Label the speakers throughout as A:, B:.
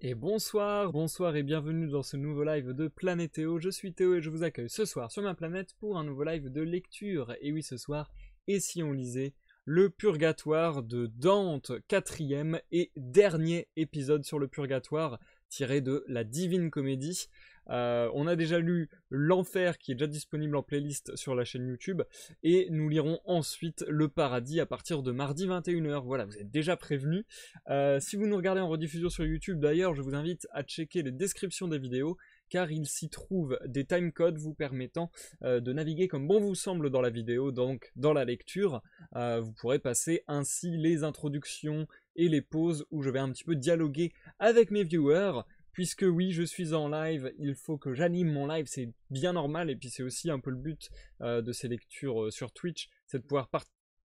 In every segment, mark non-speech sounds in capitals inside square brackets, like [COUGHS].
A: Et bonsoir, bonsoir et bienvenue dans ce nouveau live de Planétéo. Je suis Théo et je vous accueille ce soir sur ma planète pour un nouveau live de lecture. Et oui, ce soir, et si on lisait le Purgatoire de Dante, quatrième et dernier épisode sur le Purgatoire tiré de la Divine Comédie. Euh, on a déjà lu L'Enfer qui est déjà disponible en playlist sur la chaîne YouTube et nous lirons ensuite Le Paradis à partir de mardi 21h. Voilà, vous êtes déjà prévenus. Euh, si vous nous regardez en rediffusion sur YouTube d'ailleurs, je vous invite à checker les descriptions des vidéos car il s'y trouve des timecodes vous permettant euh, de naviguer comme bon vous semble dans la vidéo, donc dans la lecture. vous pourrez passer ainsi les introductions, et les pauses où je vais un petit peu dialoguer avec mes viewers. Puisque oui, je suis en live, il faut que j'anime mon live, c'est bien normal, et puis c'est aussi un peu le but euh, de ces lectures euh, sur Twitch, c'est de pouvoir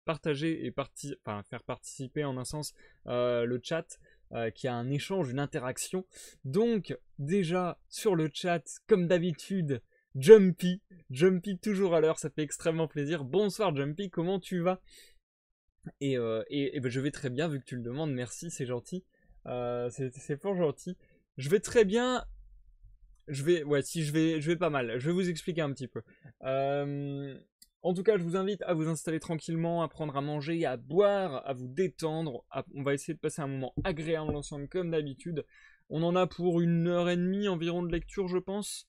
A: partager et faire participer en un sens euh, le chat, qui a un échange, une interaction. Donc déjà sur le chat, comme d'habitude, Jumpy, Jumpy toujours à l'heure, ça fait extrêmement plaisir. Bonsoir Jumpy, comment tu vas euh, et, et, ben, je vais très bien, vu que tu le demandes, merci, c'est gentil. Euh, c'est fort gentil. Je vais très bien. Je vais, ouais, si je vais, je vais pas mal. Je vais vous expliquer un petit peu. Euh, en tout cas, je vous invite à vous installer tranquillement, à prendre à manger, à boire, à vous détendre. on va essayer de passer un moment agréable ensemble, comme d'habitude. On en a pour une heure et demie environ de lecture, je pense.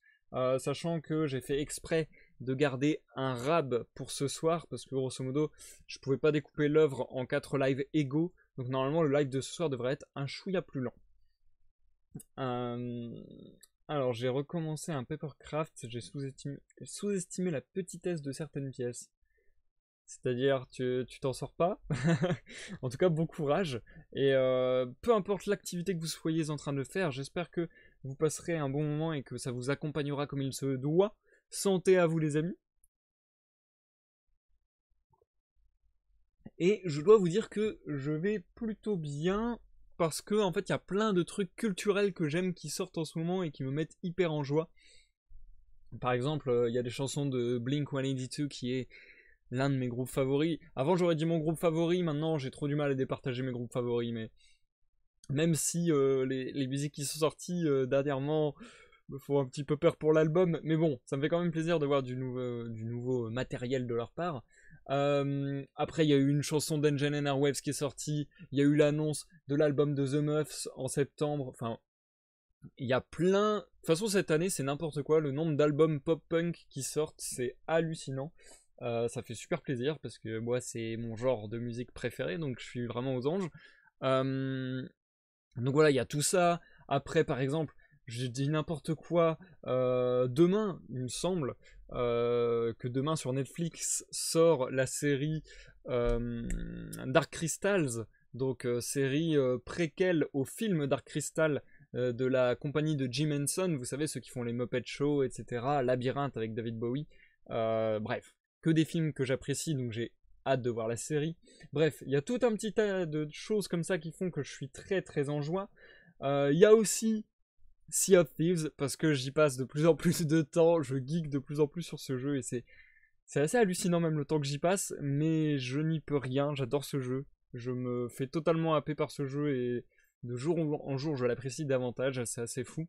A: sachant que j'ai fait exprès de garder un rab pour ce soir parce que grosso modo je pouvais pas découper l'œuvre en quatre lives égaux donc normalement le live de ce soir devrait être un chouïa plus lent. Euh, alors j'ai recommencé un papercraft, j'ai sous-estimé, la petitesse de certaines pièces. C'est-à-dire tu, t'en sors pas. [LAUGHS] en tout cas bon courage et euh, peu importe l'activité que vous soyez en train de faire, j'espère que vous passerez un bon moment et que ça vous accompagnera comme il se doit Santé à vous les amis. Et je dois vous dire que je vais plutôt bien parce que en fait il y a plein de trucs culturels que j'aime qui sortent en ce moment et qui me mettent hyper en joie. Par exemple, euh, il y a des chansons de Blink 182 qui est l'un de mes groupes favoris. Avant j'aurais dit mon groupe favori, maintenant j'ai trop du mal à départager mes groupes favoris, mais même si euh, les, musiques qui sont sorties euh, dernièrement me font un petit peu peur pour l'album, mais bon, ça me fait quand même plaisir de voir du nouveau, du nouveau matériel de leur part. Euh, après, il y a eu une chanson d'Engine and Airwaves qui est sortie, il y a eu l'annonce de l'album de The Muffs en septembre, enfin, il y a plein... De toute façon, cette année, c'est n'importe quoi, le nombre d'albums pop-punk qui sortent, c'est hallucinant. Euh, ça fait super plaisir parce que moi c'est mon genre de musique préféré donc je suis vraiment aux anges. Euh, donc voilà, il y a tout ça. Après par exemple, je dis n'importe quoi, euh, demain, il me semble, euh, que demain sur Netflix sort la série euh, Dark Crystals, donc série préquelle au film Dark Crystal de la compagnie de Jim Henson, vous savez, ceux qui font les Muppet Show, etc., Labyrinthe avec David Bowie, bref, que des films que j'apprécie, donc j'ai hâte de voir la série. Bref, il y a tout un petit tas de choses comme ça qui font que je suis très très en joie. Il y a aussi Sea of Thieves parce que j'y passe de plus en plus de temps, je geek de plus en plus sur ce jeu et c'est c'est assez hallucinant même le temps que j'y passe, mais je n'y peux rien, j'adore ce jeu, je me fais totalement happer par ce jeu et de jour en jour je l'apprécie davantage, c'est assez fou.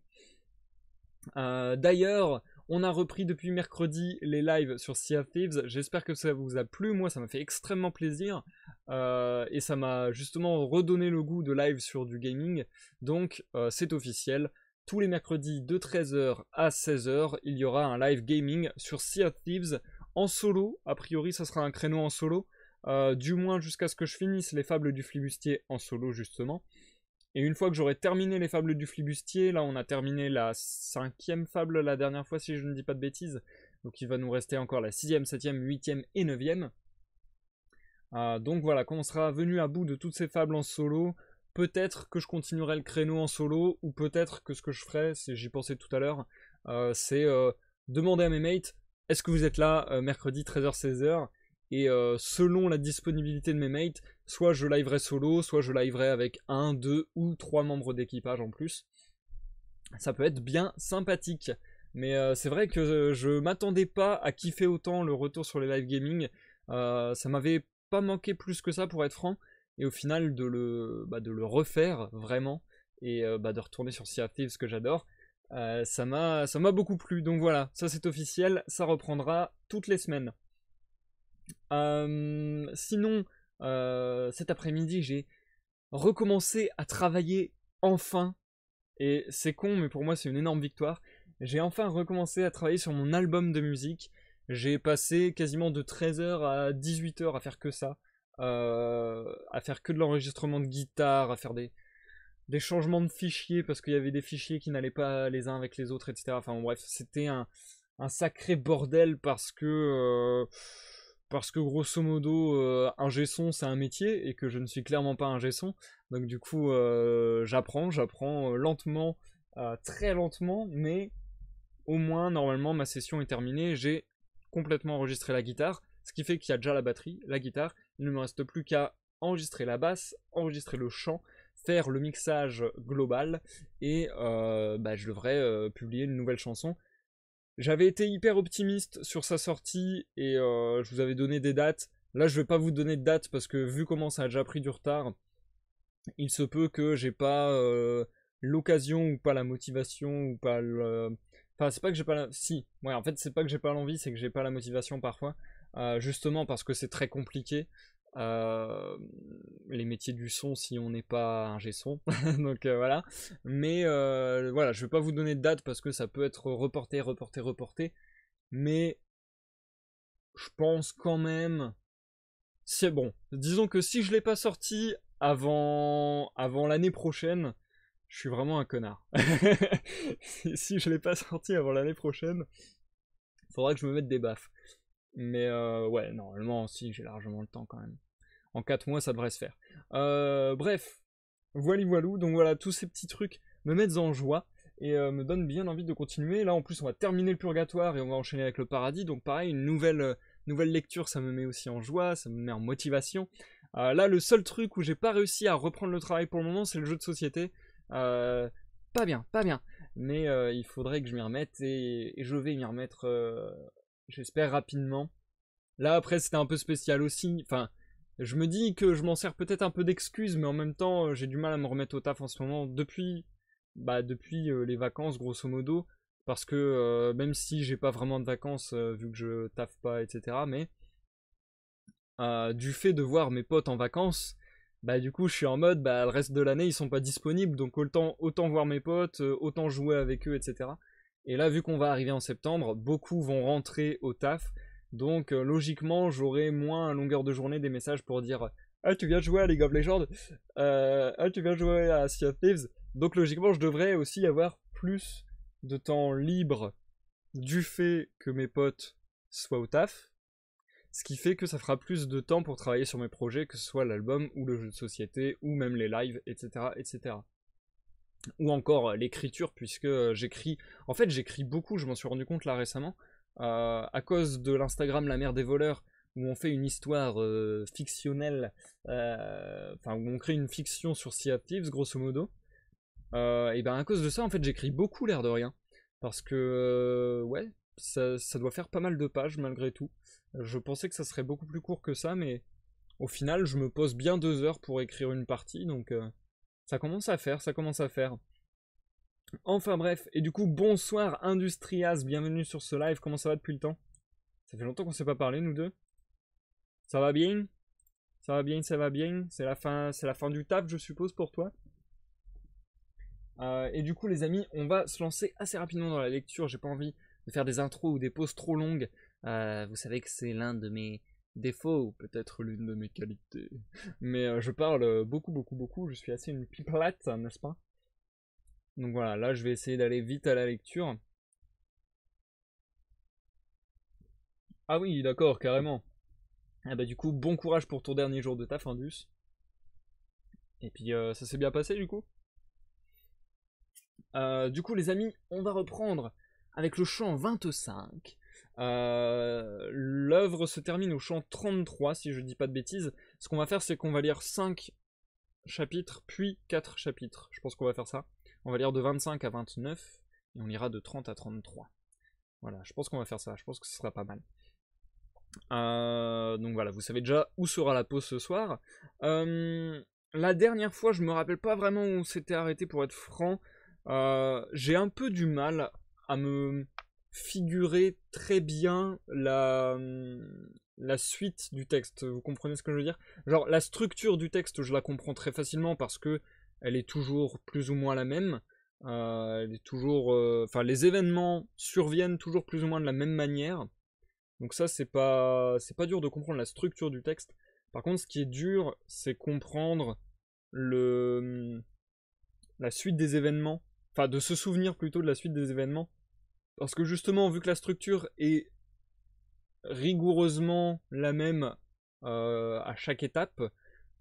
A: Euh, d'ailleurs, on a repris depuis mercredi les lives sur Sea of Thieves. J'espère que ça vous a plu. Moi, ça m'a fait extrêmement plaisir. Euh, et ça m'a justement redonné le goût de live sur du gaming. Donc, euh, c'est officiel tous les mercredis de 13h à 16h, il y aura un live gaming sur Sea of Thieves en solo. A priori, ça sera un créneau en solo. Euh, du moins jusqu'à ce que je finisse les fables du flibustier en solo, justement. Et une fois que j'aurai terminé les fables du flibustier, là on a terminé la cinquième fable la dernière fois, si je ne dis pas de bêtises. Donc il va nous rester encore la sixième, septième, huitième et neuvième. Euh, donc voilà, quand on sera venu à bout de toutes ces fables en solo, peut-être que je continuerai le créneau en solo, ou peut-être que ce que je ferai, j'y pensais tout à l'heure, euh, c'est euh, demander à mes mates, est-ce que vous êtes là euh, mercredi 13h-16h Et selon la disponibilité de mes mates, soit je liverai solo, soit je liverai avec un, deux ou trois membres d'équipage en plus. Ça peut être bien sympathique. Mais c'est vrai que je m'attendais pas à kiffer autant le retour sur les live gaming. ça m'avait pas manqué plus que ça pour être franc et au final de le, bah, de le refaire vraiment et euh, bah, de retourner sur Sea of Thieves que j'adore, euh, ça m'a ça m'a beaucoup plu. Donc voilà, ça c'est officiel, ça reprendra toutes les semaines. sinon, euh, cet après-midi, j'ai recommencé à travailler enfin. Et c'est con, mais pour moi c'est une énorme victoire. J'ai enfin recommencé à travailler sur mon album de musique. J'ai passé quasiment de 13h à 18h à faire que ça. Euh, à faire que de l'enregistrement de guitare, à faire des, changements de fichiers parce qu'il y avait des fichiers qui n'allaient pas les uns avec les autres, etc. Enfin bref, c'était un, sacré bordel parce que euh, parce que grosso modo, euh, un gesson c'est un métier et que je ne suis clairement pas un gesson. Donc du coup, j'apprends, j'apprends lentement, très lentement, mais au moins normalement ma session est terminée. J'ai complètement enregistré la guitare, ce qui fait qu'il y a déjà la batterie, la guitare il ne me reste plus qu'à enregistrer la basse, enregistrer le chant, faire le mixage global et euh, bah, je devrais euh, publier une nouvelle chanson. J'avais été hyper optimiste sur sa sortie et euh, je vous avais donné des dates. Là, je ne vais pas vous donner de date parce que vu comment ça a déjà pris du retard, il se peut que j'ai pas l'occasion ou pas la motivation ou pas le. Enfin, c'est pas que j'ai pas la. Si, en fait, c'est pas que j'ai pas l'envie, c'est que j'ai pas la motivation parfois. Euh, justement parce que c'est très compliqué. Euh, les métiers du son si on n'est pas un son [LAUGHS] donc euh, voilà mais voilà je vais pas vous donner de date parce que ça peut être reporté reporté reporté mais je pense quand même c'est bon disons que si je l'ai pas sorti avant avant l'année prochaine je suis vraiment un connard [LAUGHS] si je l'ai pas sorti avant l'année prochaine faudra que je me mette des baffes mais euh, ouais, normalement, si, j'ai largement le temps quand même. En 4 mois, ça devrait se faire. Euh, bref, voilà, voilou. Donc voilà, tous ces petits trucs me mettent en joie et euh, me donnent bien envie de continuer. Là, en plus, on va terminer le purgatoire et on va enchaîner avec le paradis. Donc pareil, une nouvelle, nouvelle lecture, ça me met aussi en joie, ça me met en motivation. là, le seul truc où j'ai pas réussi à reprendre le travail pour le moment, c'est le jeu de société. pas bien, pas bien. Mais il faudrait que je m'y remette et, je vais m'y remettre j'espère rapidement. Là après c'était un peu spécial aussi, enfin je me dis que je m'en sers peut-être un peu d'excuses, mais en même temps euh, j'ai du mal à me remettre au taf en ce moment depuis, bah, depuis euh, les vacances grosso modo, parce que euh, même si j'ai pas vraiment de vacances vu que je taffe pas etc, mais du fait de voir mes potes en vacances, bah du coup je suis en mode bah le reste de l'année ils sont pas disponibles donc autant autant voir mes potes, autant jouer avec eux etc. Et là, vu qu'on va arriver en septembre, beaucoup vont rentrer au taf. Donc euh, logiquement, j'aurai moins à longueur de journée des messages pour dire Ah, tu viens jouer à League of Legends euh, Ah, tu viens jouer à Sea of Thieves Donc logiquement, je devrais aussi avoir plus de temps libre du fait que mes potes soient au taf. Ce qui fait que ça fera plus de temps pour travailler sur mes projets, que ce soit l'album ou le jeu de société ou même les lives, etc. etc ou encore euh, l'écriture, puisque euh, j'écris. En fait, j'écris beaucoup, je m'en suis rendu compte là récemment, euh, à cause de l'Instagram La Mère des voleurs, où on fait une histoire fictionnelle, enfin, où on crée une fiction sur Sea of grosso modo. et bien à cause de ça, en fait, j'écris beaucoup l'air de rien. Parce que, ouais, ça, ça, doit faire pas mal de pages malgré tout. Je pensais que ça serait beaucoup plus court que ça, mais au final, je me pose bien deux heures pour écrire une partie, donc ça commence à faire, ça commence à faire. Enfin bref, et du coup, bonsoir Industrias, bienvenue sur ce live, comment ça va depuis le temps Ça fait longtemps qu'on s'est pas parlé, nous deux. Ça va bien Ça va bien, ça va bien C'est la, fin, la fin du taf, je suppose, pour toi euh, Et du coup, les amis, on va se lancer assez rapidement dans la lecture, j'ai pas envie de faire des intros ou des pauses trop longues. Euh, vous savez que c'est l'un de mes défaut peut-être l'une de mes qualités. Mais euh, je parle euh, beaucoup, beaucoup, beaucoup. Je suis assez une pipelette, n'est-ce pas Donc voilà, là je vais essayer d'aller vite à la lecture. Ah oui, d'accord, carrément. Ah bah du coup, bon courage pour ton dernier jour de taf, Indus. Et puis euh, ça s'est bien passé du coup Du coup les amis, on va reprendre avec le chant 25 L'oeuvre L'œuvre se termine au chant 33, si je dis pas de bêtises. Ce qu'on va faire, c'est qu'on va lire 5 chapitres, puis 4 chapitres. Je pense qu'on va faire ça. On va lire de 25 à 29, et on ira de 30 à 33. Voilà, je pense qu'on va faire ça. Je pense que ce sera pas mal. Euh, donc voilà, vous savez déjà où sera la pause ce soir. Euh, la dernière fois, je me rappelle pas vraiment où on s'était arrêté pour être franc. Euh, j'ai un peu du mal à me figurer très bien la, hum, la suite du texte. Vous comprenez ce que je veux dire Genre la structure du texte, je la comprends très facilement parce que elle est toujours plus ou moins la même. Euh, elle est toujours, euh, enfin les événements surviennent toujours plus ou moins de la même manière. Donc ça c'est pas c'est pas dur de comprendre la structure du texte. Par contre, ce qui est dur, c'est comprendre le hum, la suite des événements. Enfin, de se souvenir plutôt de la suite des événements parce que justement, vu que la structure est rigoureusement la même euh, à chaque étape,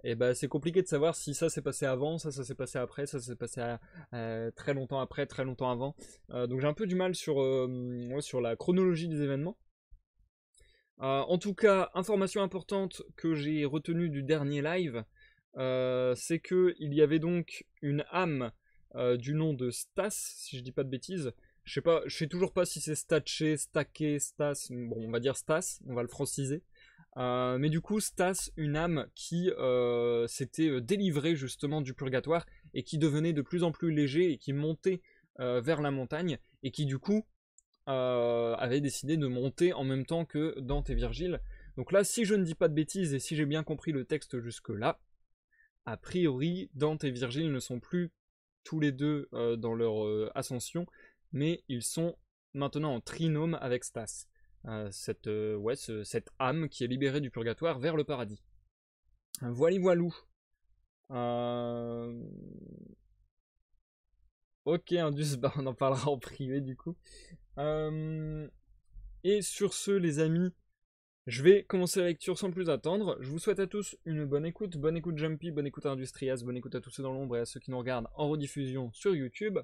A: et eh ben c'est compliqué de savoir si ça s'est passé avant, ça, ça s'est passé après, ça s'est passé euh, très longtemps après, très longtemps avant. Euh, donc j'ai un peu du mal sur, sur la chronologie des événements. en tout cas, information importante que j'ai retenue du dernier live, c'est qu'il y avait donc une âme du nom de Stas, si je dis pas de bêtises, je sais sais toujours pas si c'est Statché, Stacké, Stas. Bon, on va dire Stas, on va le franciser. Euh, mais du coup, Stas, une âme qui euh, s'était euh, délivrée justement du purgatoire et qui devenait de plus en plus léger et qui montait vers la montagne et qui du coup avait décidé de monter en même temps que Dante et Virgile. Donc là, si je ne dis pas de bêtises et si j'ai bien compris le texte jusque-là, a priori, Dante et Virgile ne sont plus tous les deux dans leur ascension, mais ils sont maintenant en trinôme avec Stas, euh, cette, euh, cette âme qui est libérée du purgatoire vers le paradis. Voili voilou. Euh, ok, Indus, [LAUGHS] bah, on en parlera en privé du coup. Et sur ce, les amis, je vais commencer la lecture sans plus attendre. Je vous souhaite à tous une bonne écoute, bonne écoute Jumpy, bonne écoute Industrias, bonne écoute à tous ceux dans l'ombre et à ceux qui nous regardent en rediffusion sur YouTube.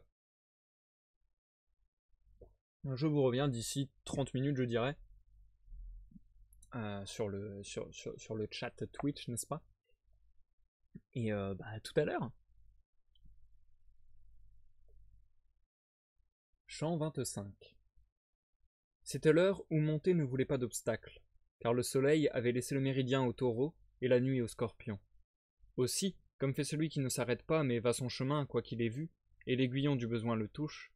A: Je vous reviens d'ici 30 minutes, je dirais, euh, sur, le, sur, le chat Twitch, n'est-ce pas Et euh, bah, à tout à l'heure. Chant 25. C'était l'heure où monter ne voulait pas d'obstacle, car le soleil avait laissé le méridien au taureau et la nuit au scorpion. Aussi, comme fait celui qui ne s'arrête pas mais va son chemin quoi qu'il ait vu, et l'aiguillon du besoin le touche,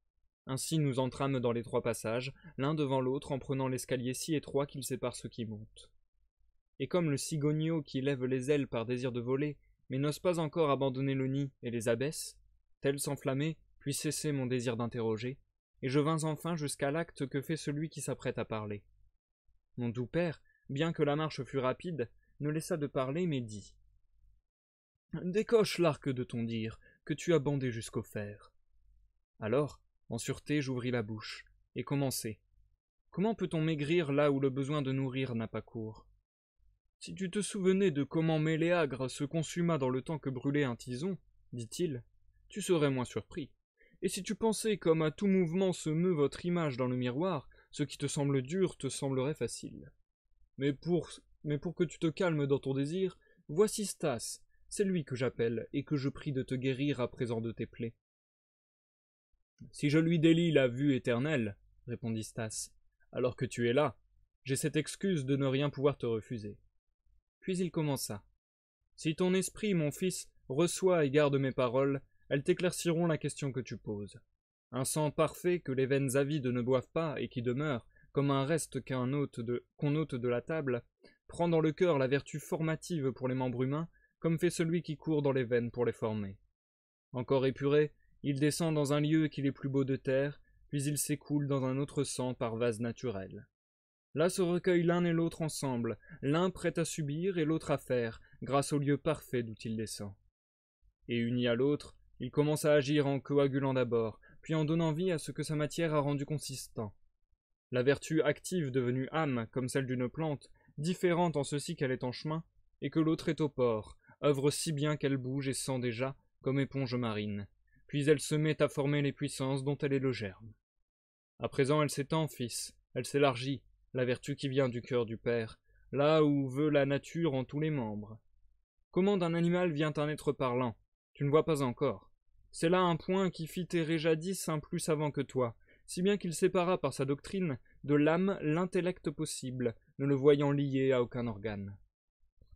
A: ainsi nous entrâmes dans les trois passages, l'un devant l'autre en prenant l'escalier si étroit qu'il sépare ceux qui montent. Et comme le cigogneau qui lève les ailes par désir de voler, mais n'ose pas encore abandonner le nid et les abaisse, tel s'enflammer, puis cesser mon désir d'interroger, et je vins enfin jusqu'à l'acte que fait celui qui s'apprête à parler. Mon doux père, bien que la marche fût rapide, ne laissa de parler, mais dit Décoche l'arc de ton dire, que tu as bandé jusqu'au fer. Alors, en sûreté, j'ouvris la bouche, et commençai. Comment peut-on maigrir là où le besoin de nourrir n'a pas cours Si tu te souvenais de comment Méléagre se consuma dans le temps que brûlait un tison, dit-il, tu serais moins surpris. Et si tu pensais comme à tout mouvement se meut votre image dans le miroir, ce qui te semble dur te semblerait facile. Mais pour, mais pour que tu te calmes dans ton désir, voici Stas, c'est lui que j'appelle et que je prie de te guérir à présent de tes plaies. Si je lui délie la vue éternelle, répondit Stas, alors que tu es là, j'ai cette excuse de ne rien pouvoir te refuser. Puis il commença. Si ton esprit, mon fils, reçoit et garde mes paroles, elles t'éclairciront la question que tu poses. Un sang parfait que les veines avides ne boivent pas et qui demeure, comme un reste qu'un hôte de, qu'on ôte de la table, prend dans le cœur la vertu formative pour les membres humains, comme fait celui qui court dans les veines pour les former. Encore épuré, il descend dans un lieu qu'il est plus beau de terre, puis il s'écoule dans un autre sang par vase naturel. Là se recueillent l'un et l'autre ensemble, l'un prêt à subir et l'autre à faire, grâce au lieu parfait d'où il descend. Et uni à l'autre, il commence à agir en coagulant d'abord, puis en donnant vie à ce que sa matière a rendu consistant. La vertu active devenue âme, comme celle d'une plante, différente en ceci qu'elle est en chemin, et que l'autre est au port, œuvre si bien qu'elle bouge et sent déjà, comme éponge marine, puis elle se met à former les puissances dont elle est le germe. À présent elle s'étend, fils, elle s'élargit, la vertu qui vient du cœur du Père, là où veut la nature en tous les membres. Comment d'un animal vient un être parlant Tu ne vois pas encore. C'est là un point qui fit errer jadis un plus savant que toi, si bien qu'il sépara par sa doctrine de l'âme l'intellect possible, ne le voyant lié à aucun organe.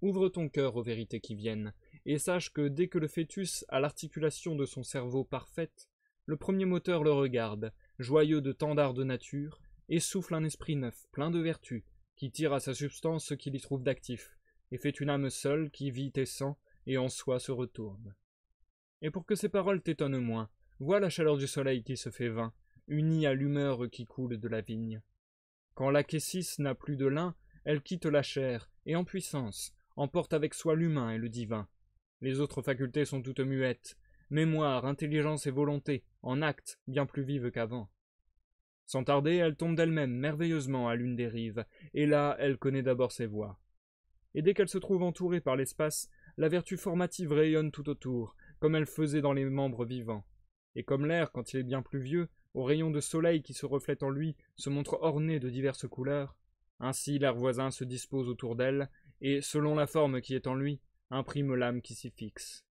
A: Ouvre ton cœur aux vérités qui viennent, et sache que dès que le fœtus a l'articulation de son cerveau parfaite, le premier moteur le regarde, joyeux de tant d'art de nature, et souffle un esprit neuf, plein de vertu, qui tire à sa substance ce qu'il y trouve d'actif, et fait une âme seule qui vit et sent, et en soi se retourne. Et pour que ces paroles t'étonnent moins, vois la chaleur du soleil qui se fait vain, unie à l'humeur qui coule de la vigne. Quand la n'a plus de lin, elle quitte la chair, et en puissance, emporte avec soi l'humain et le divin, les autres facultés sont toutes muettes. Mémoire, intelligence et volonté, en acte, bien plus vives qu'avant. Sans tarder, elle tombe d'elle-même merveilleusement à l'une des rives, et là, elle connaît d'abord ses voies. Et dès qu'elle se trouve entourée par l'espace, la vertu formative rayonne tout autour, comme elle faisait dans les membres vivants. Et comme l'air, quand il est bien plus vieux, aux rayons de soleil qui se reflètent en lui, se montre orné de diverses couleurs, ainsi l'air voisin se dispose autour d'elle, et selon la forme qui est en lui, imprime l'âme qui s'y fixe.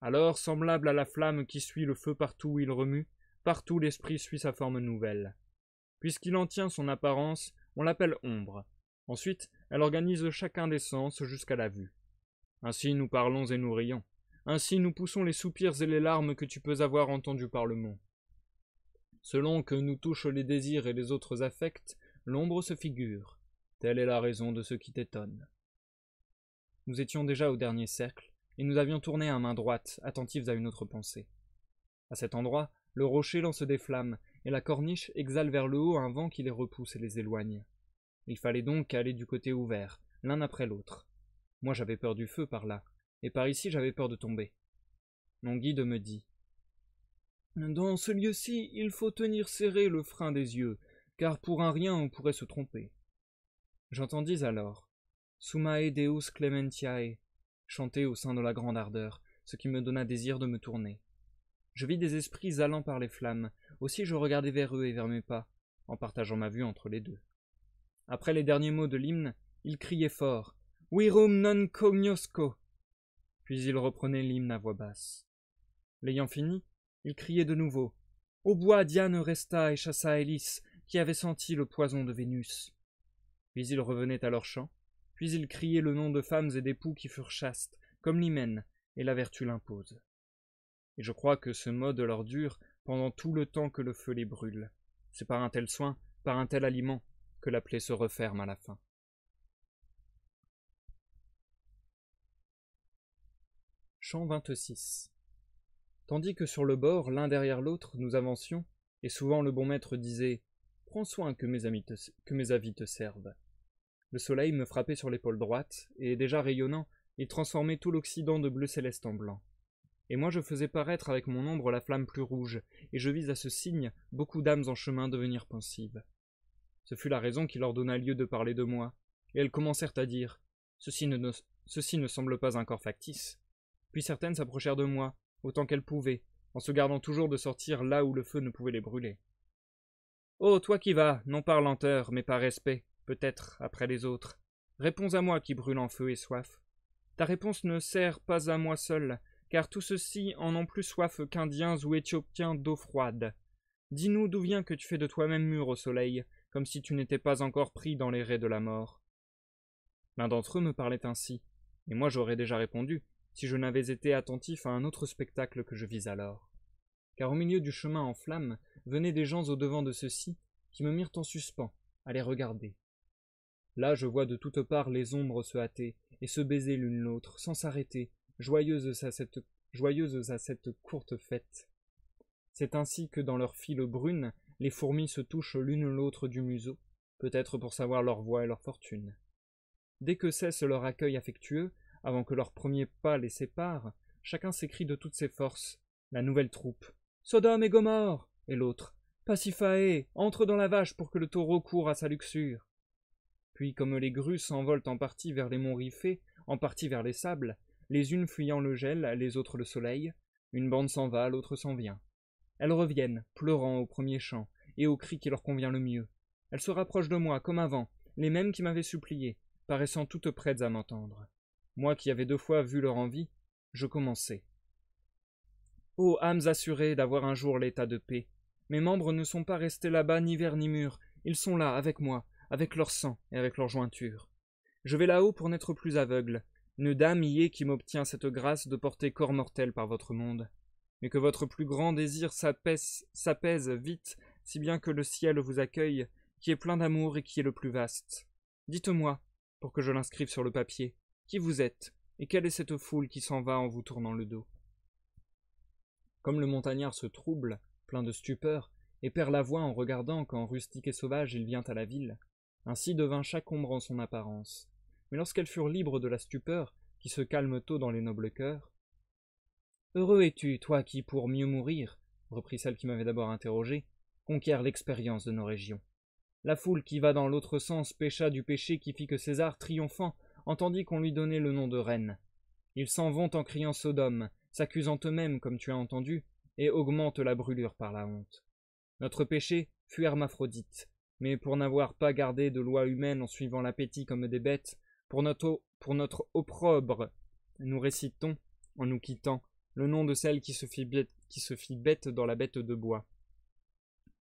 A: Alors, semblable à la flamme qui suit le feu partout où il remue, partout l'esprit suit sa forme nouvelle. Puisqu'il en tient son apparence, on l'appelle ombre. Ensuite, elle organise chacun des sens jusqu'à la vue. Ainsi nous parlons et nous rions. Ainsi nous poussons les soupirs et les larmes que tu peux avoir entendus par le monde. Selon que nous touchent les désirs et les autres affects, l'ombre se figure. Telle est la raison de ce qui t'étonne. Nous étions déjà au dernier cercle, et nous avions tourné à main droite, attentifs à une autre pensée. À cet endroit, le rocher lance des flammes, et la corniche exhale vers le haut un vent qui les repousse et les éloigne. Il fallait donc aller du côté ouvert, l'un après l'autre. Moi j'avais peur du feu par là, et par ici j'avais peur de tomber. Mon guide me dit Dans ce lieu-ci, il faut tenir serré le frein des yeux, car pour un rien on pourrait se tromper. J'entendis alors Sumae Deus Clementiae, chanté au sein de la grande ardeur, ce qui me donna désir de me tourner. Je vis des esprits allant par les flammes, aussi je regardais vers eux et vers mes pas, en partageant ma vue entre les deux. Après les derniers mots de l'hymne, il criait fort Virum non cognosco Puis il reprenait l'hymne à voix basse. L'ayant fini, il criait de nouveau Au bois, Diane resta et chassa Hélice, qui avait senti le poison de Vénus. Puis ils revenaient à leur chant, puis il criait le nom de femmes et d'époux qui furent chastes, comme l'hymen, et la vertu l'impose. Et je crois que ce mode leur dure pendant tout le temps que le feu les brûle. C'est par un tel soin, par un tel aliment, que la plaie se referme à la fin. Chant 26 Tandis que sur le bord, l'un derrière l'autre, nous avancions, et souvent le bon maître disait Prends soin que mes, amis que mes avis te servent. Le soleil me frappait sur l'épaule droite, et déjà rayonnant, il transformait tout l'Occident de bleu céleste en blanc. Et moi je faisais paraître avec mon ombre la flamme plus rouge, et je vis à ce signe beaucoup d'âmes en chemin devenir pensives. Ce fut la raison qui leur donna lieu de parler de moi, et elles commencèrent à dire Ceci ne, ceci ne semble pas un corps factice. Puis certaines s'approchèrent de moi, autant qu'elles pouvaient, en se gardant toujours de sortir là où le feu ne pouvait les brûler. Oh, toi qui vas, non par lenteur, mais par respect, peut-être après les autres. Réponds à moi qui brûle en feu et soif. Ta réponse ne sert pas à moi seul, car tous ceux-ci en ont plus soif qu'Indiens ou Éthiopiens d'eau froide. Dis-nous d'où vient que tu fais de toi-même mur au soleil, comme si tu n'étais pas encore pris dans les raies de la mort. L'un d'entre eux me parlait ainsi, et moi j'aurais déjà répondu, si je n'avais été attentif à un autre spectacle que je vis alors. Car au milieu du chemin en flammes venaient des gens au devant de ceux-ci, qui me mirent en suspens, à les regarder là je vois de toutes parts les ombres se hâter et se baiser l'une l'autre sans s'arrêter joyeuses à cette joyeuses à cette courte fête c'est ainsi que dans leurs files brune, les fourmis se touchent l'une l'autre du museau peut-être pour savoir leur voix et leur fortune dès que cesse leur accueil affectueux avant que leurs premiers pas les séparent chacun s'écrie de toutes ses forces la nouvelle troupe sodome et gomorre et l'autre Pacifae, entre dans la vache pour que le taureau court à sa luxure. Puis, comme les grues s'envolent en partie vers les monts riffés, en partie vers les sables, les unes fuyant le gel, les autres le soleil, une bande s'en va, l'autre s'en vient. Elles reviennent, pleurant au premier chant, et au cri qui leur convient le mieux. Elles se rapprochent de moi, comme avant, les mêmes qui m'avaient supplié, paraissant toutes prêtes à m'entendre. Moi qui avais deux fois vu leur envie, je commençais. Ô âmes assurées d'avoir un jour l'état de paix. Mes membres ne sont pas restés là-bas ni vers ni mur, ils sont là, avec moi, avec leur sang et avec leur jointure. Je vais là-haut pour n'être plus aveugle. Ne dame y est qui m'obtient cette grâce de porter corps mortel par votre monde. Mais que votre plus grand désir s'apaise vite, si bien que le ciel vous accueille, qui est plein d'amour et qui est le plus vaste. Dites-moi, pour que je l'inscrive sur le papier, qui vous êtes, et quelle est cette foule qui s'en va en vous tournant le dos. Comme le montagnard se trouble, plein de stupeur, et perd la voix en regardant quand rustique et sauvage il vient à la ville, ainsi devint chaque ombre en son apparence. Mais lorsqu'elles furent libres de la stupeur, qui se calme tôt dans les nobles cœurs, Heureux es-tu, toi qui, pour mieux mourir, reprit celle qui m'avait d'abord interrogé, conquiert l'expérience de nos régions. La foule qui va dans l'autre sens pécha du péché qui fit que César, triomphant, entendit qu'on lui donnait le nom de reine. Ils s'en vont en criant Sodome, s'accusant eux-mêmes, comme tu as entendu, et augmentent la brûlure par la honte. Notre péché fut hermaphrodite, mais pour n'avoir pas gardé de loi humaine en suivant l'appétit comme des bêtes, pour notre, pour notre opprobre, nous récitons, en nous quittant, le nom de celle qui se, fit bête, qui se bête dans la bête de bois.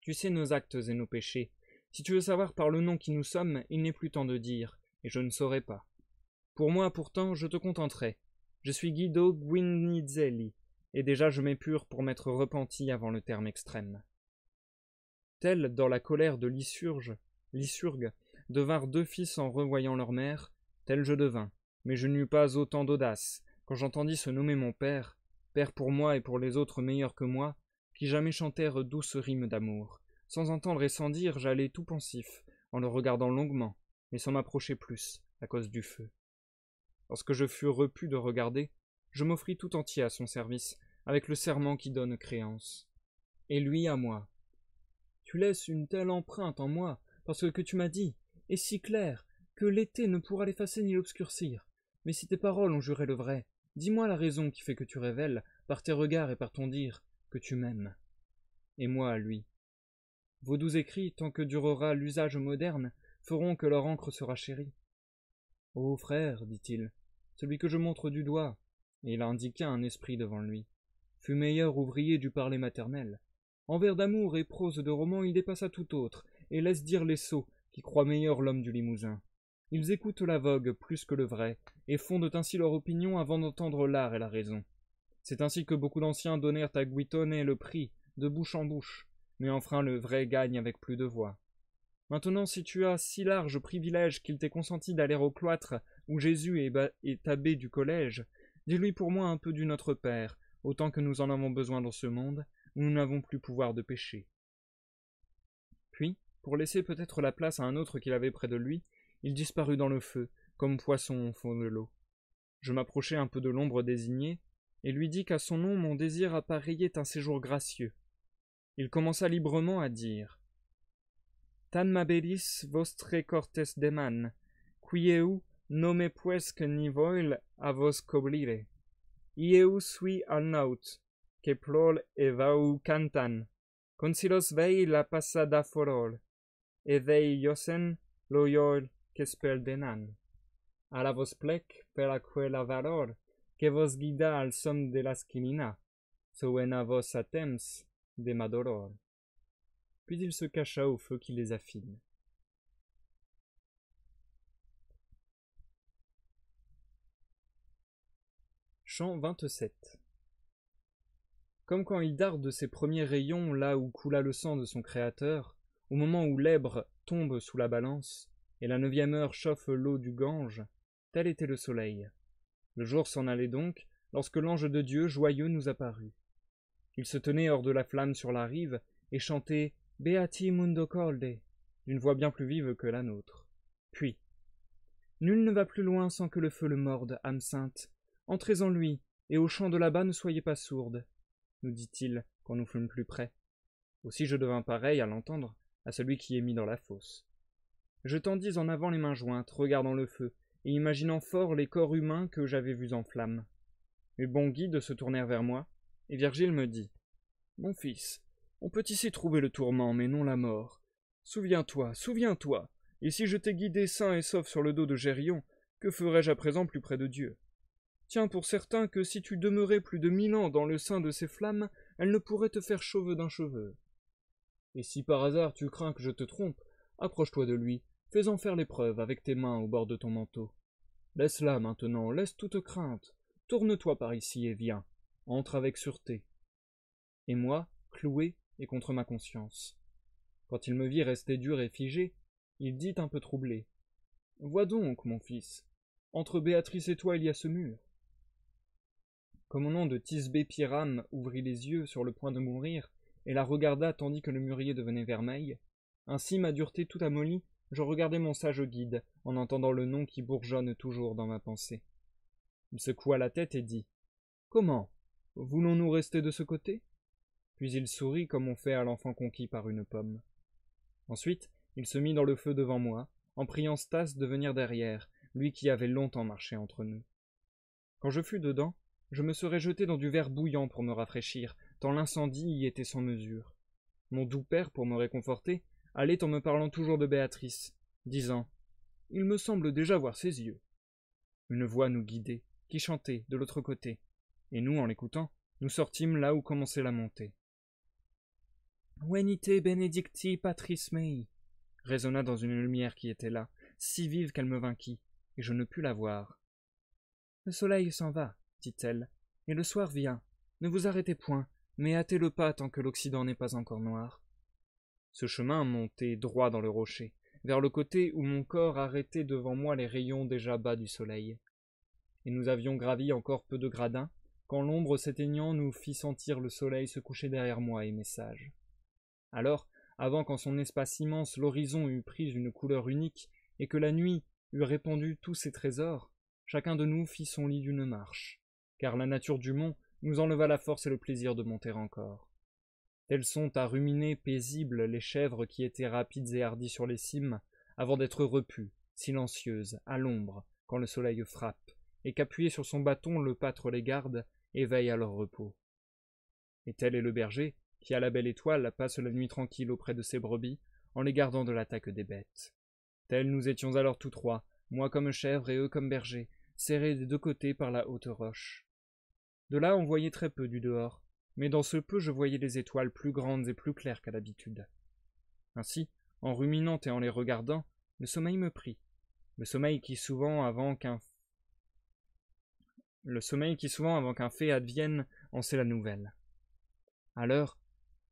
A: Tu sais nos actes et nos péchés. Si tu veux savoir par le nom qui nous sommes, il n'est plus temps de dire, et je ne saurais pas. Pour moi, pourtant, je te contenterai. Je suis Guido Guinizelli, et déjà je m'épure pour m'être repenti avant le terme extrême. Tels, dans la colère de Lysurge, Lysurgue, devinrent deux fils en revoyant leur mère, tel je devins. Mais je n'eus pas autant d'audace. Quand j'entendis se nommer mon père, père pour moi et pour les autres meilleurs que moi, qui jamais chantèrent douces rimes d'amour. Sans entendre et sans dire, j'allais tout pensif, en le regardant longuement, mais sans m'approcher plus, à cause du feu. Lorsque je fus repu de regarder, je m'offris tout entier à son service, avec le serment qui donne créance. Et lui à moi, tu laisses une telle empreinte en moi, parce que, que tu m'as dit, est si clair, que l'été ne pourra l'effacer ni l'obscurcir. Mais si tes paroles ont juré le vrai, dis-moi la raison qui fait que tu révèles, par tes regards et par ton dire, que tu m'aimes. Et moi à lui. Vos doux écrits, tant que durera l'usage moderne, feront que leur encre sera chérie. Ô frère, dit-il, celui que je montre du doigt, et il indiqua un esprit devant lui, fut meilleur ouvrier du parler maternel, en vers d'amour et prose de roman, il dépasse à tout autre, et laisse dire les sots, qui croient meilleur l'homme du Limousin. Ils écoutent la vogue plus que le vrai, et fondent ainsi leur opinion avant d'entendre l'art et la raison. C'est ainsi que beaucoup d'anciens donnèrent à Guitonnet le prix, de bouche en bouche, mais enfin le vrai gagne avec plus de voix. Maintenant, si tu as si large privilège qu'il t'est consenti d'aller au cloître où Jésus est abbé du collège, dis-lui pour moi un peu du Notre Père, autant que nous en avons besoin dans ce monde, nous n'avons plus pouvoir de pêcher. Puis, pour laisser peut-être la place à un autre qu'il avait près de lui, il disparut dans le feu, comme poisson au fond de l'eau. Je m'approchai un peu de l'ombre désignée, et lui dis qu'à son nom mon désir appareillait un séjour gracieux. Il commença librement à dire Tan mabelis vostre cortes deman, eu nome puesque nivoil a vos coblire. Ieu sui al que plol evau cantan, los vei la passada forol, et vei iosen l'oyol que A la vos plec per aquella valor, que vos guida al som de las souen soena vos atems de madoror. Puis il se cacha au feu qui les affine. Chant comme quand il darde de ses premiers rayons là où coula le sang de son Créateur, au moment où l'Èbre tombe sous la balance, et la neuvième heure chauffe l'eau du Gange, tel était le soleil. Le jour s'en allait donc, lorsque l'ange de Dieu joyeux nous apparut. Il se tenait hors de la flamme sur la rive, et chantait Beati mundo corde, d'une voix bien plus vive que la nôtre. Puis Nul ne va plus loin sans que le feu le morde, âme sainte. Entrez en lui, et au chant de là-bas ne soyez pas sourde nous dit-il, quand nous fûmes plus près. Aussi je devins pareil, à l'entendre, à celui qui est mis dans la fosse. Je tendis en avant les mains jointes, regardant le feu, et imaginant fort les corps humains que j'avais vus en flammes. Mes bons guides se tournèrent vers moi, et Virgile me dit Mon fils, on peut ici trouver le tourment, mais non la mort. Souviens-toi, souviens-toi, et si je t'ai guidé sain et sauf sur le dos de Gérion, que ferais-je à présent plus près de Dieu Tiens pour certain que si tu demeurais plus de mille ans dans le sein de ces flammes, elles ne pourraient te faire chauve d'un cheveu. Et si par hasard tu crains que je te trompe, approche-toi de lui, fais-en faire l'épreuve avec tes mains au bord de ton manteau. Laisse-la maintenant, laisse toute crainte, tourne-toi par ici et viens, entre avec sûreté. Et moi, cloué et contre ma conscience. Quand il me vit rester dur et figé, il dit un peu troublé Vois donc, mon fils, entre Béatrice et toi il y a ce mur comme au nom de tisbé piram ouvrit les yeux sur le point de mourir, et la regarda tandis que le mûrier devenait vermeil, ainsi ma dureté tout amolie je regardais mon sage guide, en entendant le nom qui bourgeonne toujours dans ma pensée. Il secoua la tête et dit. Comment? Voulons-nous rester de ce côté? Puis il sourit comme on fait à l'enfant conquis par une pomme. Ensuite, il se mit dans le feu devant moi, en priant Stas de venir derrière, lui qui avait longtemps marché entre nous. Quand je fus dedans, je me serais jeté dans du verre bouillant pour me rafraîchir, tant l'incendie y était sans mesure. Mon doux père, pour me réconforter, allait en me parlant toujours de Béatrice, disant Il me semble déjà voir ses yeux. Une voix nous guidait, qui chantait de l'autre côté, et nous, en l'écoutant, nous sortîmes là où commençait la montée. Venite benedicti patris mei résonna dans une lumière qui était là, si vive qu'elle me vainquit, et je ne pus la voir. Le soleil s'en va, dit-elle, et le soir vient. Ne vous arrêtez point, mais hâtez le pas tant que l'Occident n'est pas encore noir. Ce chemin montait droit dans le rocher, vers le côté où mon corps arrêtait devant moi les rayons déjà bas du soleil. Et nous avions gravi encore peu de gradins, quand l'ombre s'éteignant nous fit sentir le soleil se coucher derrière moi et mes sages. Alors, avant qu'en son espace immense l'horizon eût pris une couleur unique, et que la nuit eût répandu tous ses trésors, chacun de nous fit son lit d'une marche, car la nature du mont nous enleva la force et le plaisir de monter encore. Telles sont à ruminer paisibles les chèvres qui étaient rapides et hardies sur les cimes, avant d'être repues, silencieuses, à l'ombre, quand le soleil frappe, et qu'appuyé sur son bâton le pâtre les garde et veille à leur repos. Et tel est le berger, qui à la belle étoile passe la nuit tranquille auprès de ses brebis, en les gardant de l'attaque des bêtes. Tels nous étions alors tous trois, moi comme chèvre et eux comme berger, serrés des deux côtés par la haute roche. De là on voyait très peu du dehors, mais dans ce peu je voyais des étoiles plus grandes et plus claires qu'à l'habitude. Ainsi, en ruminant et en les regardant, le sommeil me prit, le sommeil qui souvent avant qu'un le sommeil qui souvent avant qu'un fait advienne en sait la nouvelle. À l'heure,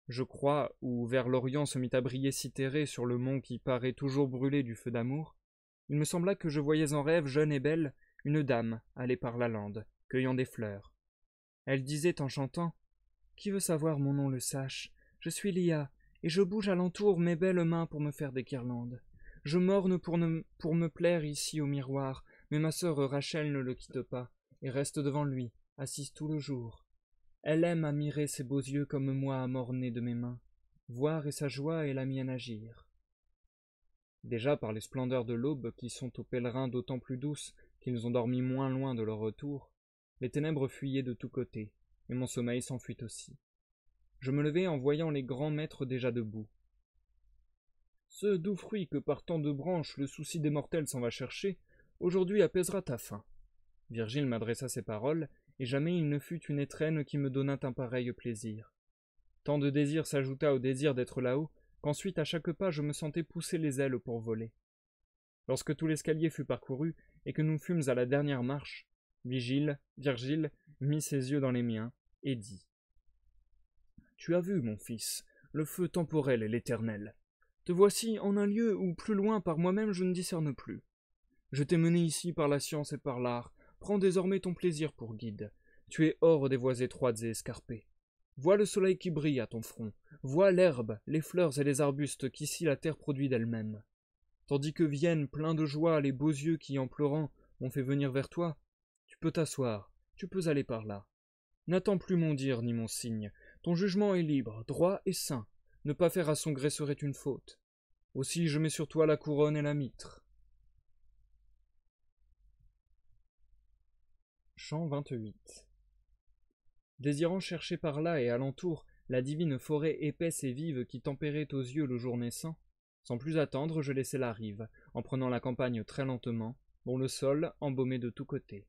A: je crois, où vers l'Orient se mit à briller citéré sur le mont qui paraît toujours brûlé du feu d'amour, il me sembla que je voyais en rêve, jeune et belle, une dame aller par la lande, cueillant des fleurs, elle disait en chantant Qui veut savoir mon nom le sache. Je suis Lia, et je bouge alentour mes belles mains pour me faire des guirlandes. Je morne pour, me plaire ici au miroir, mais ma sœur Rachel ne le quitte pas, et reste devant lui, assise tout le jour. Elle aime à mirer ses beaux yeux comme moi à morner de mes mains. Voir et sa joie et la mienne agir. Déjà par les splendeurs de l'aube qui sont aux pèlerins d'autant plus douces qu'ils ont dormi moins loin de leur retour, les ténèbres fuyaient de tous côtés, et mon sommeil s'enfuit aussi. Je me levai en voyant les grands maîtres déjà debout. Ce doux fruit que par tant de branches le souci des mortels s'en va chercher, aujourd'hui apaisera ta faim. Virgile m'adressa ces paroles, et jamais il ne fut une étrenne qui me donnât un pareil plaisir. Tant de désir s'ajouta au désir d'être là-haut, qu'ensuite à chaque pas je me sentais pousser les ailes pour voler. Lorsque tout l'escalier fut parcouru, et que nous fûmes à la dernière marche, Vigile, Virgile mit ses yeux dans les miens et dit Tu as vu, mon fils, le feu temporel et l'éternel. Te voici en un lieu où plus loin par moi-même je ne discerne plus. Je t'ai mené ici par la science et par l'art. Prends désormais ton plaisir pour guide. Tu es hors des voies étroites et escarpées. Vois le soleil qui brille à ton front. Vois l'herbe, les fleurs et les arbustes qu'ici la terre produit d'elle-même. Tandis que viennent pleins de joie les beaux yeux qui, en pleurant, m'ont fait venir vers toi, peux t'asseoir, tu peux aller par là. N'attends plus mon dire ni mon signe. Ton jugement est libre, droit et sain. Ne pas faire à son gré serait une faute. Aussi je mets sur toi la couronne et la mitre. Chant 28 Désirant chercher par là et alentour la divine forêt épaisse et vive qui tempérait aux yeux le jour naissant, sans plus attendre je laissai la rive, en prenant la campagne très lentement, dont le sol embaumait de tous côtés.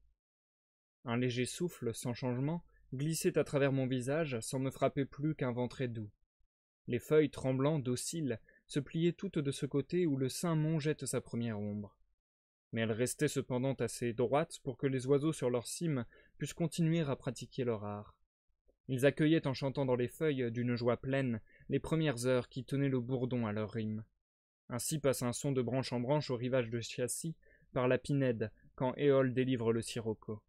A: Un léger souffle, sans changement, glissait à travers mon visage sans me frapper plus qu'un vent très doux. Les feuilles tremblantes, dociles, se pliaient toutes de ce côté où le sein mont sa première ombre. Mais elles restaient cependant assez droites pour que les oiseaux sur leur cime puissent continuer à pratiquer leur art. Ils accueillaient en chantant dans les feuilles, d'une joie pleine, les premières heures qui tenaient le bourdon à leur rime. Ainsi passe un son de branche en branche au rivage de châssis par la Pinède, quand Éole délivre le sirocco.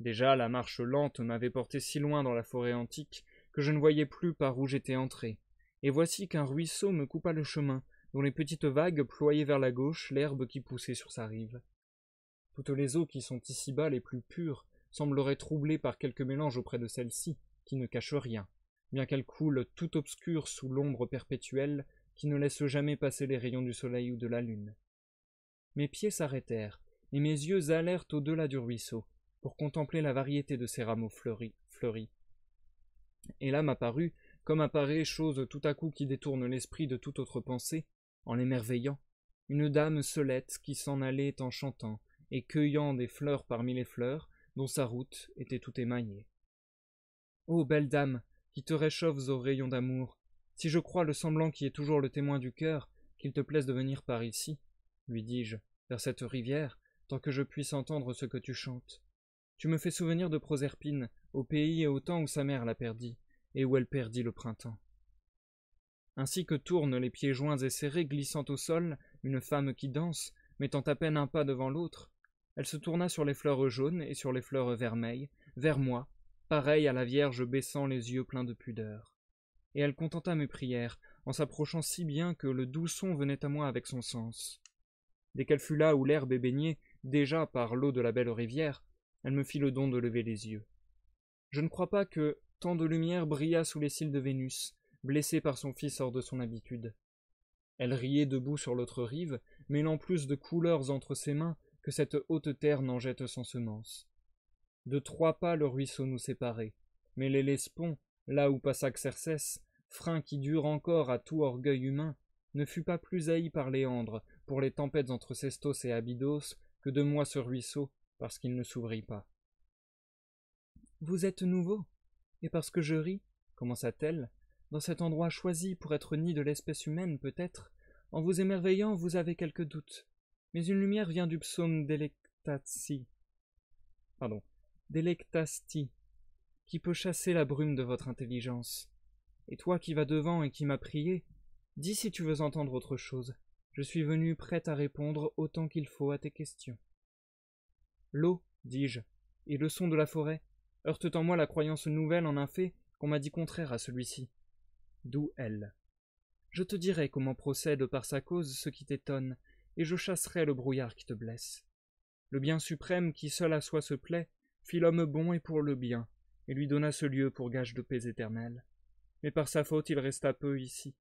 A: Déjà la marche lente m'avait porté si loin dans la forêt antique que je ne voyais plus par où j'étais entré, et voici qu'un ruisseau me coupa le chemin, dont les petites vagues ployaient vers la gauche l'herbe qui poussait sur sa rive. Toutes les eaux qui sont ici bas les plus pures sembleraient troublées par quelque mélange auprès de celle-ci, qui ne cache rien, bien qu'elles coule tout obscure sous l'ombre perpétuelle qui ne laisse jamais passer les rayons du soleil ou de la lune. Mes pieds s'arrêtèrent, et mes yeux allèrent au delà du ruisseau, pour contempler la variété de ces rameaux fleuris. fleuris. Et là m'apparut, comme apparaît chose tout à coup qui détourne l'esprit de toute autre pensée, en l'émerveillant, une dame solette qui s'en allait en chantant et cueillant des fleurs parmi les fleurs, dont sa route était tout émaillée. Ô belle dame, qui te réchauffes aux rayons d'amour, si je crois le semblant qui est toujours le témoin du cœur, qu'il te plaise de venir par ici, lui dis-je, vers cette rivière, tant que je puisse entendre ce que tu chantes. Tu me fais souvenir de Proserpine, au pays et au temps où sa mère la perdit, et où elle perdit le printemps. Ainsi que tournent les pieds joints et serrés glissant au sol, une femme qui danse, mettant à peine un pas devant l'autre, elle se tourna sur les fleurs jaunes et sur les fleurs vermeilles, vers moi, pareille à la Vierge baissant les yeux pleins de pudeur. Et elle contenta mes prières, en s'approchant si bien que le doux son venait à moi avec son sens. Dès qu'elle fut là où l'herbe est baignée, déjà par l'eau de la belle rivière, elle me fit le don de lever les yeux. Je ne crois pas que tant de lumière brilla sous les cils de Vénus, blessée par son fils hors de son habitude. Elle riait debout sur l'autre rive, mêlant plus de couleurs entre ses mains que cette haute terre n'en jette sans semence. De trois pas le ruisseau nous séparait, mais les Lespons, là où passa Xerces, frein qui dure encore à tout orgueil humain, ne fut pas plus haï par Léandre pour les tempêtes entre Cestos et Abydos que de moi ce ruisseau parce qu'il ne s'ouvrit pas. Vous êtes nouveau, et parce que je ris, commença-t-elle, dans cet endroit choisi pour être nid de l'espèce humaine peut-être, en vous émerveillant vous avez quelques doutes, mais une lumière vient du psaume d'Electatsi, pardon, d'Electasti, qui peut chasser la brume de votre intelligence. Et toi qui vas devant et qui m'as prié, dis si tu veux entendre autre chose. Je suis venu prête à répondre autant qu'il faut à tes questions. L'eau, dis-je, et le son de la forêt, heurtent en moi la croyance nouvelle en un fait qu'on m'a dit contraire à celui-ci. D'où elle. Je te dirai comment procède par sa cause ce qui t'étonne, et je chasserai le brouillard qui te blesse. Le bien suprême qui seul à soi se plaît, fit l'homme bon et pour le bien, et lui donna ce lieu pour gage de paix éternelle. Mais par sa faute il resta peu ici.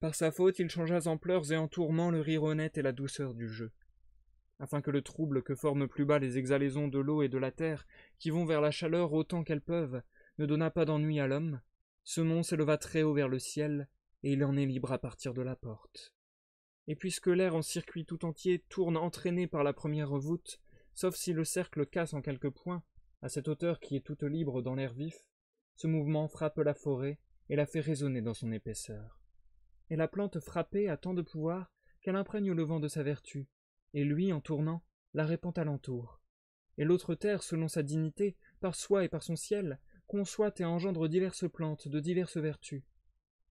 A: Par sa faute il changea en pleurs et en tourments le rire honnête et la douceur du jeu afin que le trouble que forment plus bas les exhalaisons de l'eau et de la terre, qui vont vers la chaleur autant qu'elles peuvent, ne donna pas d'ennui à l'homme, ce mont s'éleva très haut vers le ciel, et il en est libre à partir de la porte. Et puisque l'air en circuit tout entier tourne entraîné par la première voûte, sauf si le cercle casse en quelques points, à cette hauteur qui est toute libre dans l'air vif, ce mouvement frappe la forêt et la fait résonner dans son épaisseur. Et la plante frappée a tant de pouvoir qu'elle imprègne le vent de sa vertu, et lui, en tournant, la répand l'entour. Et l'autre terre, selon sa dignité, par soi et par son ciel, conçoit et engendre diverses plantes de diverses vertus.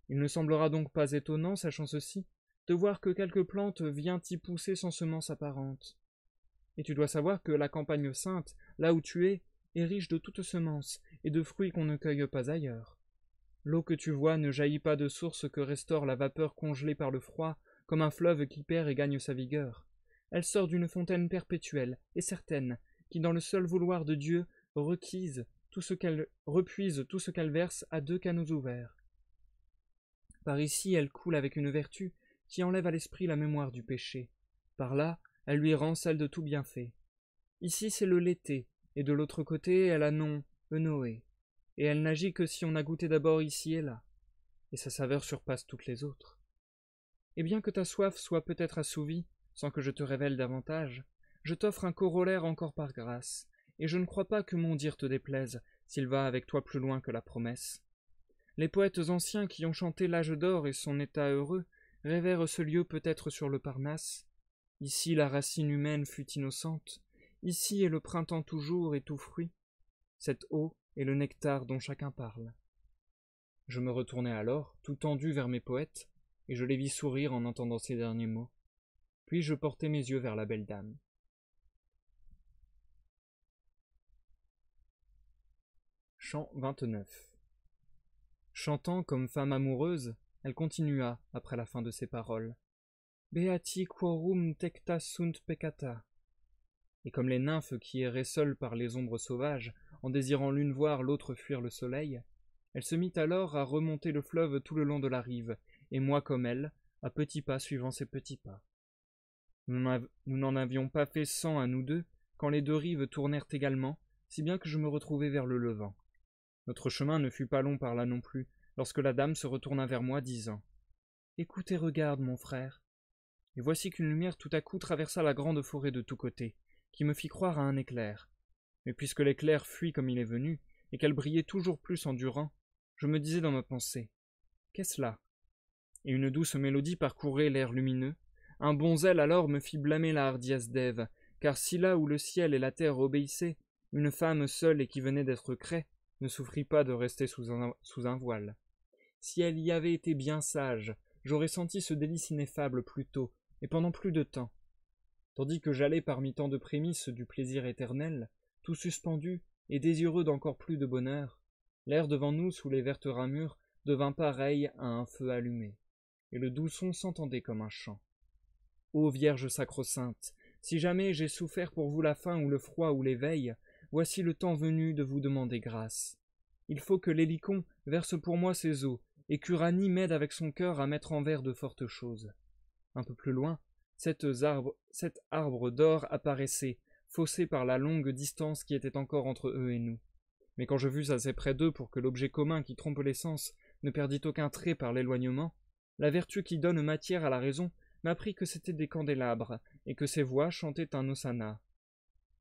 A: Il ne semblera donc pas étonnant, sachant ceci, de voir que quelque plante vient y pousser sans semence apparente. Et tu dois savoir que la campagne sainte, là où tu es, est riche de toutes semences et de fruits qu'on ne cueille pas ailleurs. L'eau que tu vois ne jaillit pas de source que restaure la vapeur congelée par le froid, comme un fleuve qui perd et gagne sa vigueur. Elle sort d'une fontaine perpétuelle et certaine, qui dans le seul vouloir de Dieu requise tout ce qu'elle repuise tout ce qu'elle verse à deux canaux ouverts. Par ici elle coule avec une vertu qui enlève à l'esprit la mémoire du péché. Par là, elle lui rend celle de tout bienfait. Ici c'est le l'été, et de l'autre côté elle a nom Noé, et elle n'agit que si on a goûté d'abord ici et là, et sa saveur surpasse toutes les autres. Et bien que ta soif soit peut-être assouvie, sans que je te révèle davantage, je t'offre un corollaire encore par grâce, et je ne crois pas que mon dire te déplaise, s'il va avec toi plus loin que la promesse. Les poètes anciens qui ont chanté l'âge d'or et son état heureux rêvèrent ce lieu peut-être sur le Parnasse. Ici la racine humaine fut innocente, ici est le printemps toujours et tout fruit, cette eau est le nectar dont chacun parle. Je me retournai alors, tout tendu vers mes poètes, et je les vis sourire en entendant ces derniers mots. Puis je portai mes yeux vers la belle dame. Chant 29 Chantant comme femme amoureuse, elle continua, après la fin de ses paroles. Beati quorum tecta sunt peccata. Et comme les nymphes qui erraient seules par les ombres sauvages, en désirant l'une voir l'autre fuir le soleil, elle se mit alors à remonter le fleuve tout le long de la rive, et moi comme elle, à petits pas suivant ses petits pas. Nous n'en avions pas fait cent à nous deux, quand les deux rives tournèrent également, si bien que je me retrouvai vers le levant. Notre chemin ne fut pas long par là non plus, lorsque la dame se retourna vers moi, disant Écoute et regarde, mon frère. Et voici qu'une lumière tout à coup traversa la grande forêt de tous côtés, qui me fit croire à un éclair. Mais puisque l'éclair fuit comme il est venu, et qu'elle brillait toujours plus en durant, je me disais dans ma pensée Qu'est-ce là Et une douce mélodie parcourait l'air lumineux, un bon zèle alors me fit blâmer la hardiesse d'Ève, car si là où le ciel et la terre obéissaient, une femme seule et qui venait d'être créée ne souffrit pas de rester sous un, voile. Si elle y avait été bien sage, j'aurais senti ce délice ineffable plus tôt, et pendant plus de temps. Tandis que j'allais parmi tant de prémices du plaisir éternel, tout suspendu et désireux d'encore plus de bonheur, l'air devant nous sous les vertes ramures devint pareil à un feu allumé, et le doux son s'entendait comme un chant. Ô Vierge sacro-sainte, si jamais j'ai souffert pour vous la faim ou le froid ou l'éveil, voici le temps venu de vous demander grâce. Il faut que l'Hélicon verse pour moi ses eaux, et qu'Uranie m'aide avec son cœur à mettre en verre de fortes choses. Un peu plus loin, cet arbre, cet arbre d'or apparaissait, faussé par la longue distance qui était encore entre eux et nous. Mais quand je vus assez près d'eux pour que l'objet commun qui trompe les sens ne perdît aucun trait par l'éloignement, la vertu qui donne matière à la raison m'apprit que c'étaient des candélabres, et que ces voix chantaient un osana.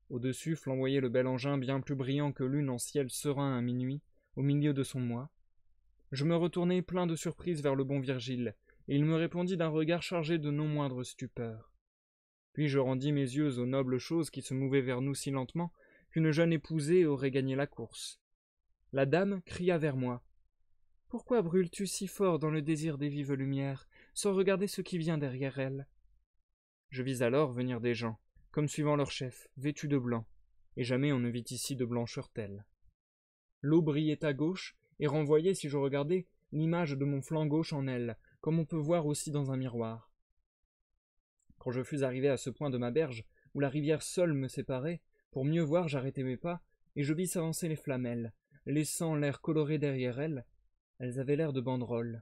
A: Au-dessus flamboyait le bel engin bien plus brillant que l'une en ciel serein à minuit, au milieu de son mois. Je me retournai plein de surprise vers le bon Virgile, et il me répondit d'un regard chargé de non moindre stupeur. Puis je rendis mes yeux aux nobles choses qui se mouvaient vers nous si lentement qu'une jeune épousée aurait gagné la course. La dame cria vers moi. Pourquoi brûles-tu si fort dans le désir des vives lumières sans regarder ce qui vient derrière elle. Je vis alors venir des gens, comme suivant leur chef, vêtus de blanc, et jamais on ne vit ici de blancheur telle. L'eau brillait à gauche, et renvoyait, si je regardais, l'image de mon flanc gauche en elle, comme on peut voir aussi dans un miroir. Quand je fus arrivé à ce point de ma berge, où la rivière seule me séparait, pour mieux voir j'arrêtai mes pas, et je vis s'avancer les flamelles, laissant l'air coloré derrière elles, elles avaient l'air de banderoles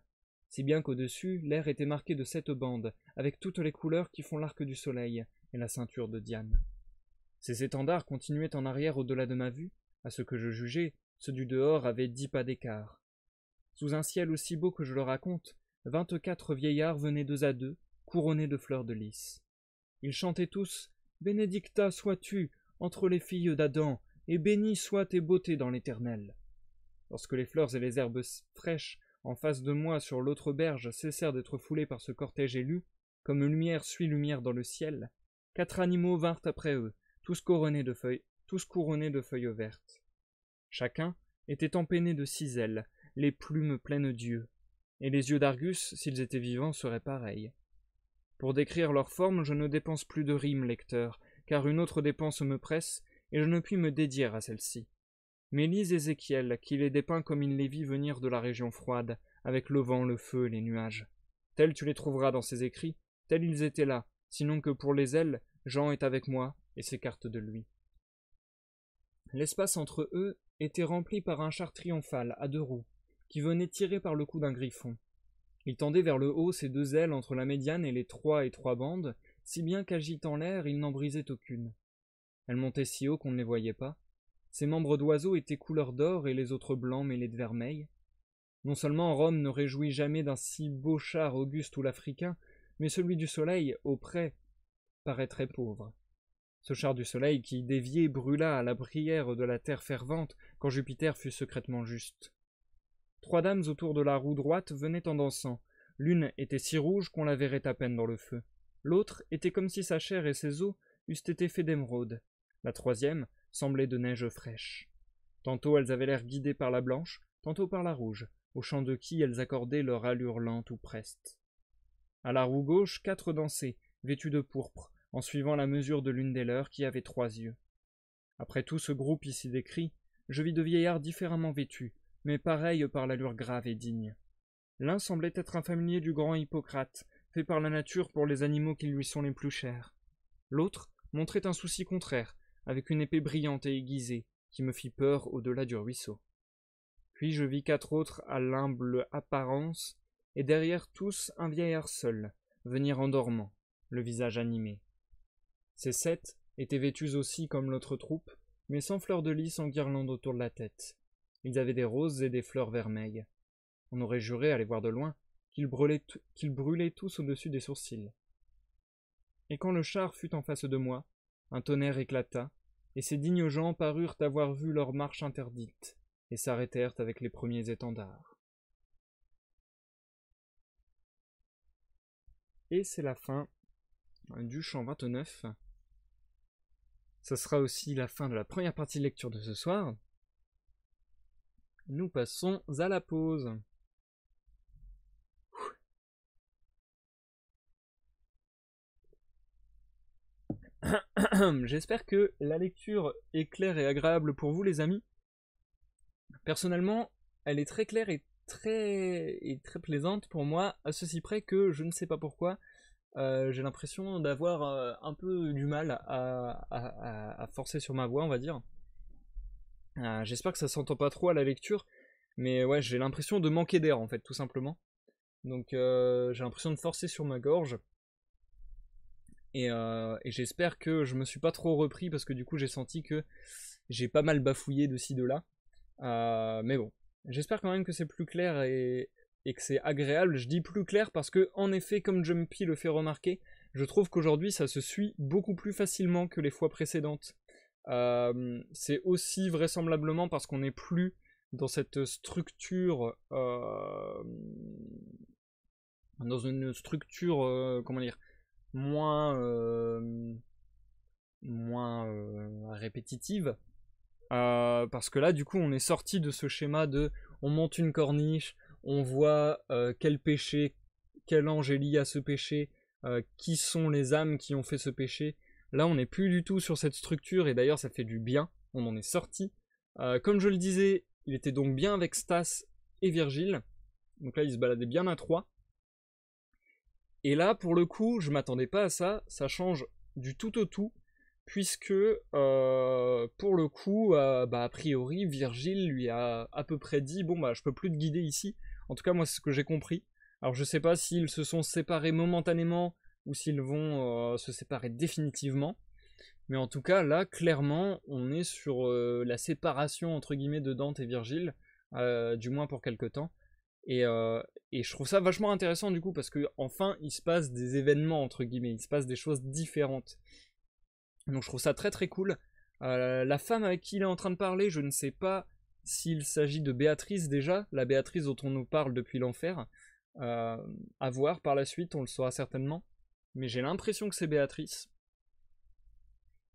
A: si bien qu'au-dessus l'air était marqué de sept bandes, avec toutes les couleurs qui font l'arc du soleil et la ceinture de Diane. Ces étendards continuaient en arrière au-delà de ma vue, à ce que je jugeais, ceux du dehors avaient dix pas d'écart. Sous un ciel aussi beau que je le raconte, vingt-quatre vieillards venaient deux à deux, couronnés de fleurs de lys. Ils chantaient tous Bénédicta sois-tu entre les filles d'Adam, et bénie soit tes beautés dans l'éternel. Lorsque les fleurs et les herbes fraîches en face de moi, sur l'autre berge, cessèrent d'être foulés par ce cortège élu, comme lumière suit lumière dans le ciel. Quatre animaux vinrent après eux, tous couronnés de feuilles, tous couronnés de feuilles vertes. Chacun était empenné de six ailes, les plumes pleines d'yeux, et les yeux d'Argus, s'ils étaient vivants, seraient pareils. Pour décrire leur forme, je ne dépense plus de rimes, lecteur, car une autre dépense me presse, et je ne puis me dédier à celle-ci. Mais lise Ézéchiel, qui les dépeint comme il les vit venir de la région froide, avec le vent, le feu et les nuages. Tels tu les trouveras dans ses écrits, tels ils étaient là, sinon que pour les ailes, Jean est avec moi et s'écarte de lui. L'espace entre eux était rempli par un char triomphal à deux roues, qui venait tirer par le cou d'un griffon. Il tendait vers le haut ses deux ailes entre la médiane et les trois et trois bandes, si bien qu'agitant l'air, il n'en brisait aucune. Elles montaient si haut qu'on ne les voyait pas, ses membres d'oiseaux étaient couleur d'or et les autres blancs mêlés de vermeil. Non seulement Rome ne réjouit jamais d'un si beau char auguste ou l'africain, mais celui du soleil, auprès, très pauvre. Ce char du soleil qui, dévié, brûla à la prière de la terre fervente quand Jupiter fut secrètement juste. Trois dames autour de la roue droite venaient en dansant. L'une était si rouge qu'on la verrait à peine dans le feu. L'autre était comme si sa chair et ses os eussent été faits d'émeraude. La troisième, semblaient de neige fraîche. Tantôt elles avaient l'air guidées par la blanche, tantôt par la rouge, au champ de qui elles accordaient leur allure lente ou preste. À la roue gauche, quatre dansaient, vêtus de pourpre, en suivant la mesure de l'une des leurs qui avait trois yeux. Après tout ce groupe ici décrit, je vis deux vieillards différemment vêtus, mais pareils par l'allure grave et digne. L'un semblait être un familier du grand Hippocrate, fait par la nature pour les animaux qui lui sont les plus chers. L'autre montrait un souci contraire, avec une épée brillante et aiguisée, qui me fit peur au-delà du ruisseau. Puis je vis quatre autres à l'humble apparence, et derrière tous un vieillard seul, venir en dormant, le visage animé. Ces sept étaient vêtus aussi comme l'autre troupe, mais sans fleurs de lys en guirlande autour de la tête. Ils avaient des roses et des fleurs vermeilles. On aurait juré, à les voir de loin, qu'ils brûlaient tous au-dessus des sourcils. Et quand le char fut en face de moi, un tonnerre éclata, et ces dignes gens parurent avoir vu leur marche interdite, et s'arrêtèrent avec les premiers étendards. Et c'est la fin du chant 29. Ce sera aussi la fin de la première partie de lecture de ce soir. Nous passons à la pause. [COUGHS] J'espère que la lecture est claire et agréable pour vous, les amis. Personnellement, elle est très claire et très, et très plaisante pour moi, à ceci près que je ne sais pas pourquoi. Euh, j'ai l'impression d'avoir euh, un peu du mal à, à, forcer sur ma voix, on va dire. Euh, j'espère que ça s'entend pas trop à la lecture, mais ouais, j'ai l'impression de manquer d'air en fait, tout simplement. Donc j'ai l'impression de forcer sur ma gorge. Euh, et, j'espère que je me suis pas trop repris parce que du coup j'ai senti que j'ai pas mal bafouillé de ci de là. Euh, mais bon, j'espère quand même que c'est plus clair et, que c'est agréable. Je dis plus clair parce que en effet, comme Jumpy le fait remarquer, je trouve qu'aujourd'hui ça se suit beaucoup plus facilement que les fois précédentes. Euh, c'est aussi vraisemblablement parce qu'on n'est plus dans cette structure, dans une structure, comment dire, moins, euh, moins euh, répétitive. Euh, parce que là, du coup, on est sorti de ce schéma de on monte une corniche, on voit quel péché, quel ange est lié à ce péché, qui sont les âmes qui ont fait ce péché. Là, on n'est plus du tout sur cette structure et d'ailleurs, ça fait du bien. On en est sorti. comme je le disais, il était donc bien avec Stas et Virgile. Donc là, il se baladait bien à trois. Et là, pour le coup, je m'attendais pas à ça. Ça change du tout au tout, puisque euh, pour le coup, euh, bah, a priori, Virgile lui a à peu près dit bon bah je peux plus te guider ici. En tout cas, moi c'est ce que j'ai compris. Alors je sais pas s'ils se sont séparés momentanément ou s'ils vont euh, se séparer définitivement. Mais en tout cas, là, clairement, on est sur la séparation entre guillemets de Dante et Virgile, du moins pour quelque temps. Et, euh, et, je trouve ça vachement intéressant du coup parce que enfin il se passe des événements entre guillemets, il se passe des choses différentes. Donc je trouve ça très très cool. Euh, la femme avec qui il est en train de parler, je ne sais pas s'il s'agit de Béatrice déjà, la Béatrice dont on nous parle depuis l'enfer. Euh, à voir par la suite, on le saura certainement. Mais j'ai l'impression que c'est Béatrice.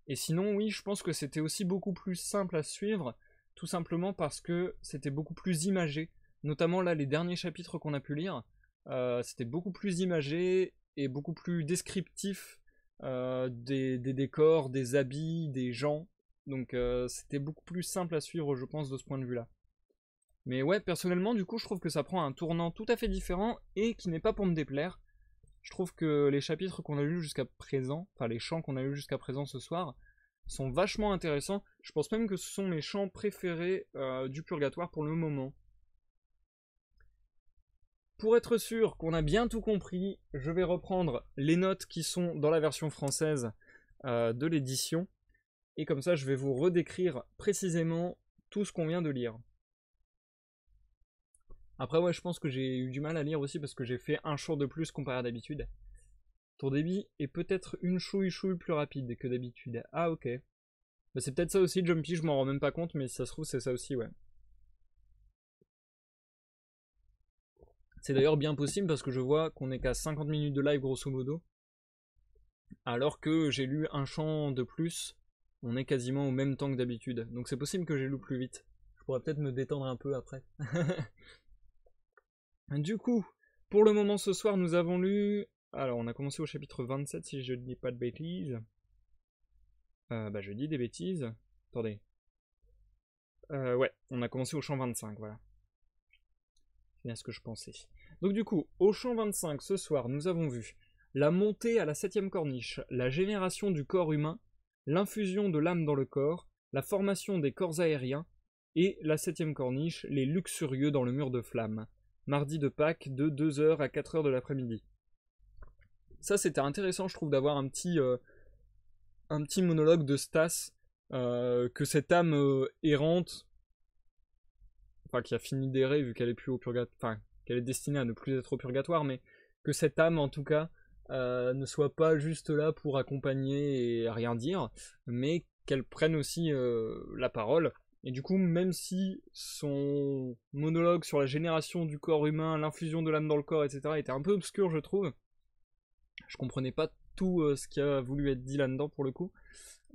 A: Et sinon, oui, je pense que c'était aussi beaucoup plus simple à suivre, tout simplement parce que c'était beaucoup plus imagé. Notamment là, les derniers chapitres qu'on a pu lire, euh, c'était beaucoup plus imagé et beaucoup plus descriptif euh, des, décors, des habits, des gens. Donc euh, c'était beaucoup plus simple à suivre, je pense, de ce point de vue-là. Mais ouais, personnellement, du coup, je trouve que ça prend un tournant tout à fait différent et qui n'est pas pour me déplaire. Je trouve que les chapitres qu'on a lus jusqu'à présent, enfin les chants qu'on a lus jusqu'à présent ce soir, sont vachement intéressants. Je pense même que ce sont mes chants préférés du purgatoire pour le moment. Pour être sûr qu'on a bien tout compris, je vais reprendre les notes qui sont dans la version française euh, de l'édition. Et comme ça, je vais vous redécrire précisément tout ce qu'on vient de lire. Après, ouais, je pense que j'ai eu du mal à lire aussi parce que j'ai fait un short de plus comparé à d'habitude. Ton débit est peut-être une chouille chouille plus rapide que d'habitude. Ah, ok. Bah, c'est peut-être ça aussi, Jumpy, je m'en rends même pas compte, mais si ça se trouve, c'est ça aussi, ouais. C'est d'ailleurs bien possible parce que je vois qu'on est qu'à 50 minutes de live grosso modo. Alors que j'ai lu un champ de plus, on est quasiment au même temps que d'habitude. Donc c'est possible que j'ai lu plus vite. Je pourrais peut-être me détendre un peu après. [LAUGHS] du coup, pour le moment ce soir, nous avons lu... Alors on a commencé au chapitre 27 si je ne dis pas de bêtises. Euh, bah je dis des bêtises. Attendez. Euh, ouais, on a commencé au champ 25, voilà. C'est bien ce que je pensais. Donc du coup, au champ 25, ce soir, nous avons vu la montée à la septième corniche, la génération du corps humain, l'infusion de l'âme dans le corps, la formation des corps aériens, et la septième corniche, les luxurieux dans le mur de flamme, mardi de Pâques de 2h à 4h de l'après-midi. Ça c'était intéressant je trouve d'avoir un petit euh, un petit monologue de Stas euh, que cette âme euh, errante enfin qui a fini d'errer vu qu'elle est plus au purgatoire enfin qu'elle est destinée à ne plus être au purgatoire, mais que cette âme, en tout cas, euh, ne soit pas juste là pour accompagner et rien dire, mais qu'elle prenne aussi euh, la parole. Et du coup, même si son monologue sur la génération du corps humain, l'infusion de l'âme dans le corps, etc., était un peu obscur, je trouve, je comprenais pas tout euh, ce qui a voulu être dit là-dedans pour le coup,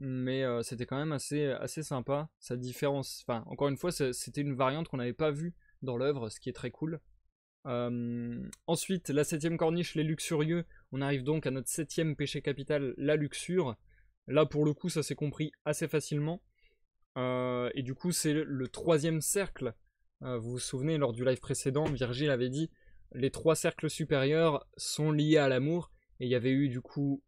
A: mais c'était quand même assez, assez sympa. Sa différence, enfin, encore une fois, c'était une variante qu'on n'avait pas vue dans l'œuvre, ce qui est très cool. Euh, ensuite, la septième corniche, les luxurieux. On arrive donc à notre septième péché capital, la luxure. Là, pour le coup, ça s'est compris assez facilement. Euh, et du coup, c'est le troisième cercle. Euh, vous vous souvenez, lors du live précédent, Virgile avait dit les trois cercles supérieurs sont liés à l'amour. Et il y avait eu du coup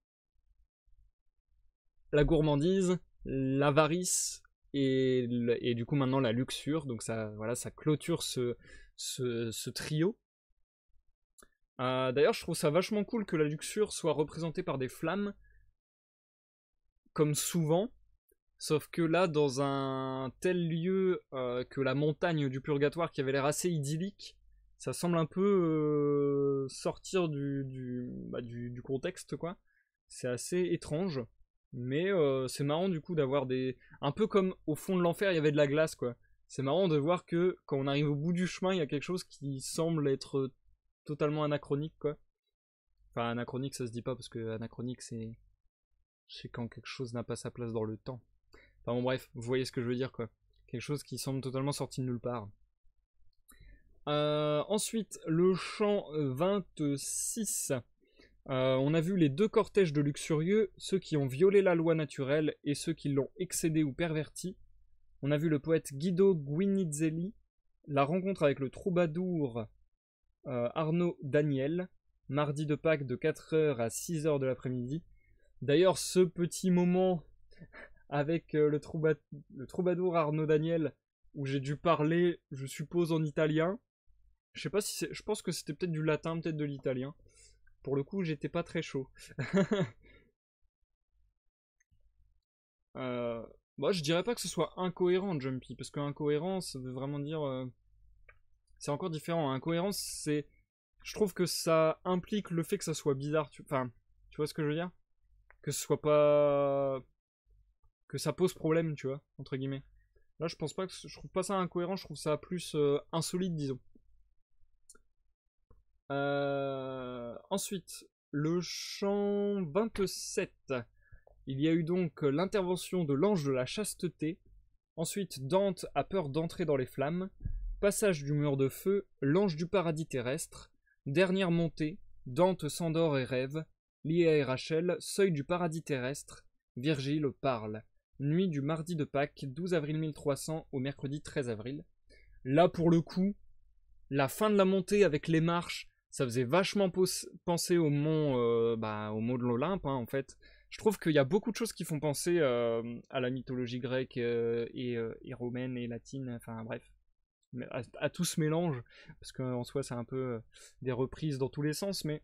A: la gourmandise, l'avarice et, et, du coup maintenant la luxure. Donc ça, voilà, ça clôture ce, ce, ce trio. Euh, d'ailleurs, je trouve ça vachement cool que la luxure soit représentée par des flammes, comme souvent. Sauf que là, dans un tel lieu euh, que la montagne du purgatoire, qui avait l'air assez idyllique, ça semble un peu euh, sortir bah, du, du, contexte, quoi. C'est assez étrange. Mais c'est marrant du coup d'avoir des... Un peu comme au fond de l'enfer, il y avait de la glace, quoi c'est marrant de voir que quand on arrive au bout du chemin, il y a quelque chose qui semble être totalement anachronique, quoi. Enfin, anachronique, ça se dit pas, parce que anachronique, c'est. C'est quand quelque chose n'a pas sa place dans le temps. Enfin, bon, bref, vous voyez ce que je veux dire, quoi. Quelque chose qui semble totalement sorti de nulle part. Euh, ensuite, le chant 26. six euh, on a vu les deux cortèges de luxurieux, ceux qui ont violé la loi naturelle et ceux qui l'ont excédé ou perverti. On a vu le poète Guido Guinizelli, la rencontre avec le troubadour euh, Arnaud Daniel, mardi de Pâques de 4h à 6h de l'après-midi. D'ailleurs, ce petit moment avec euh, le, troubadour Arnaud Daniel, où j'ai dû parler, je suppose, en italien. Je sais pas si je pense que c'était peut-être du latin, peut-être de l'italien. Pour le coup, j'étais pas très chaud. [LAUGHS] euh... Bah, je dirais pas que ce soit incohérent, Jumpy, parce que incohérent, ça veut vraiment dire. Euh, c'est encore différent. Incohérence, c'est. Je trouve que ça implique le fait que ça soit bizarre. Enfin, tu vois ce que je veux dire Que ce soit pas. Que ça pose problème, tu vois, entre guillemets. Là, je pense pas que. Je trouve pas ça incohérent, je trouve ça plus euh, insolite, disons. Euh, ensuite, le chant 27. Il y a eu donc l'intervention de l'ange de la chasteté. Ensuite, Dante a peur d'entrer dans les flammes passage du mur de feu, l'ange du paradis terrestre, dernière montée, Dante s'endort et rêve, Lia et Rachel, seuil du paradis terrestre, Virgile parle, nuit du mardi de Pâques, 12 avril 1300 au mercredi 13 avril. Là, pour le coup, la fin de la montée avec les marches, ça faisait vachement penser au mont, euh, bah, au mont de l'Olympe, hein, en fait. Je trouve qu'il y a beaucoup de choses qui font penser euh, à la mythologie grecque euh, et, romaine et latine, enfin bref à, tout ce mélange, parce qu'en soi c'est un peu euh, des reprises dans tous les sens, mais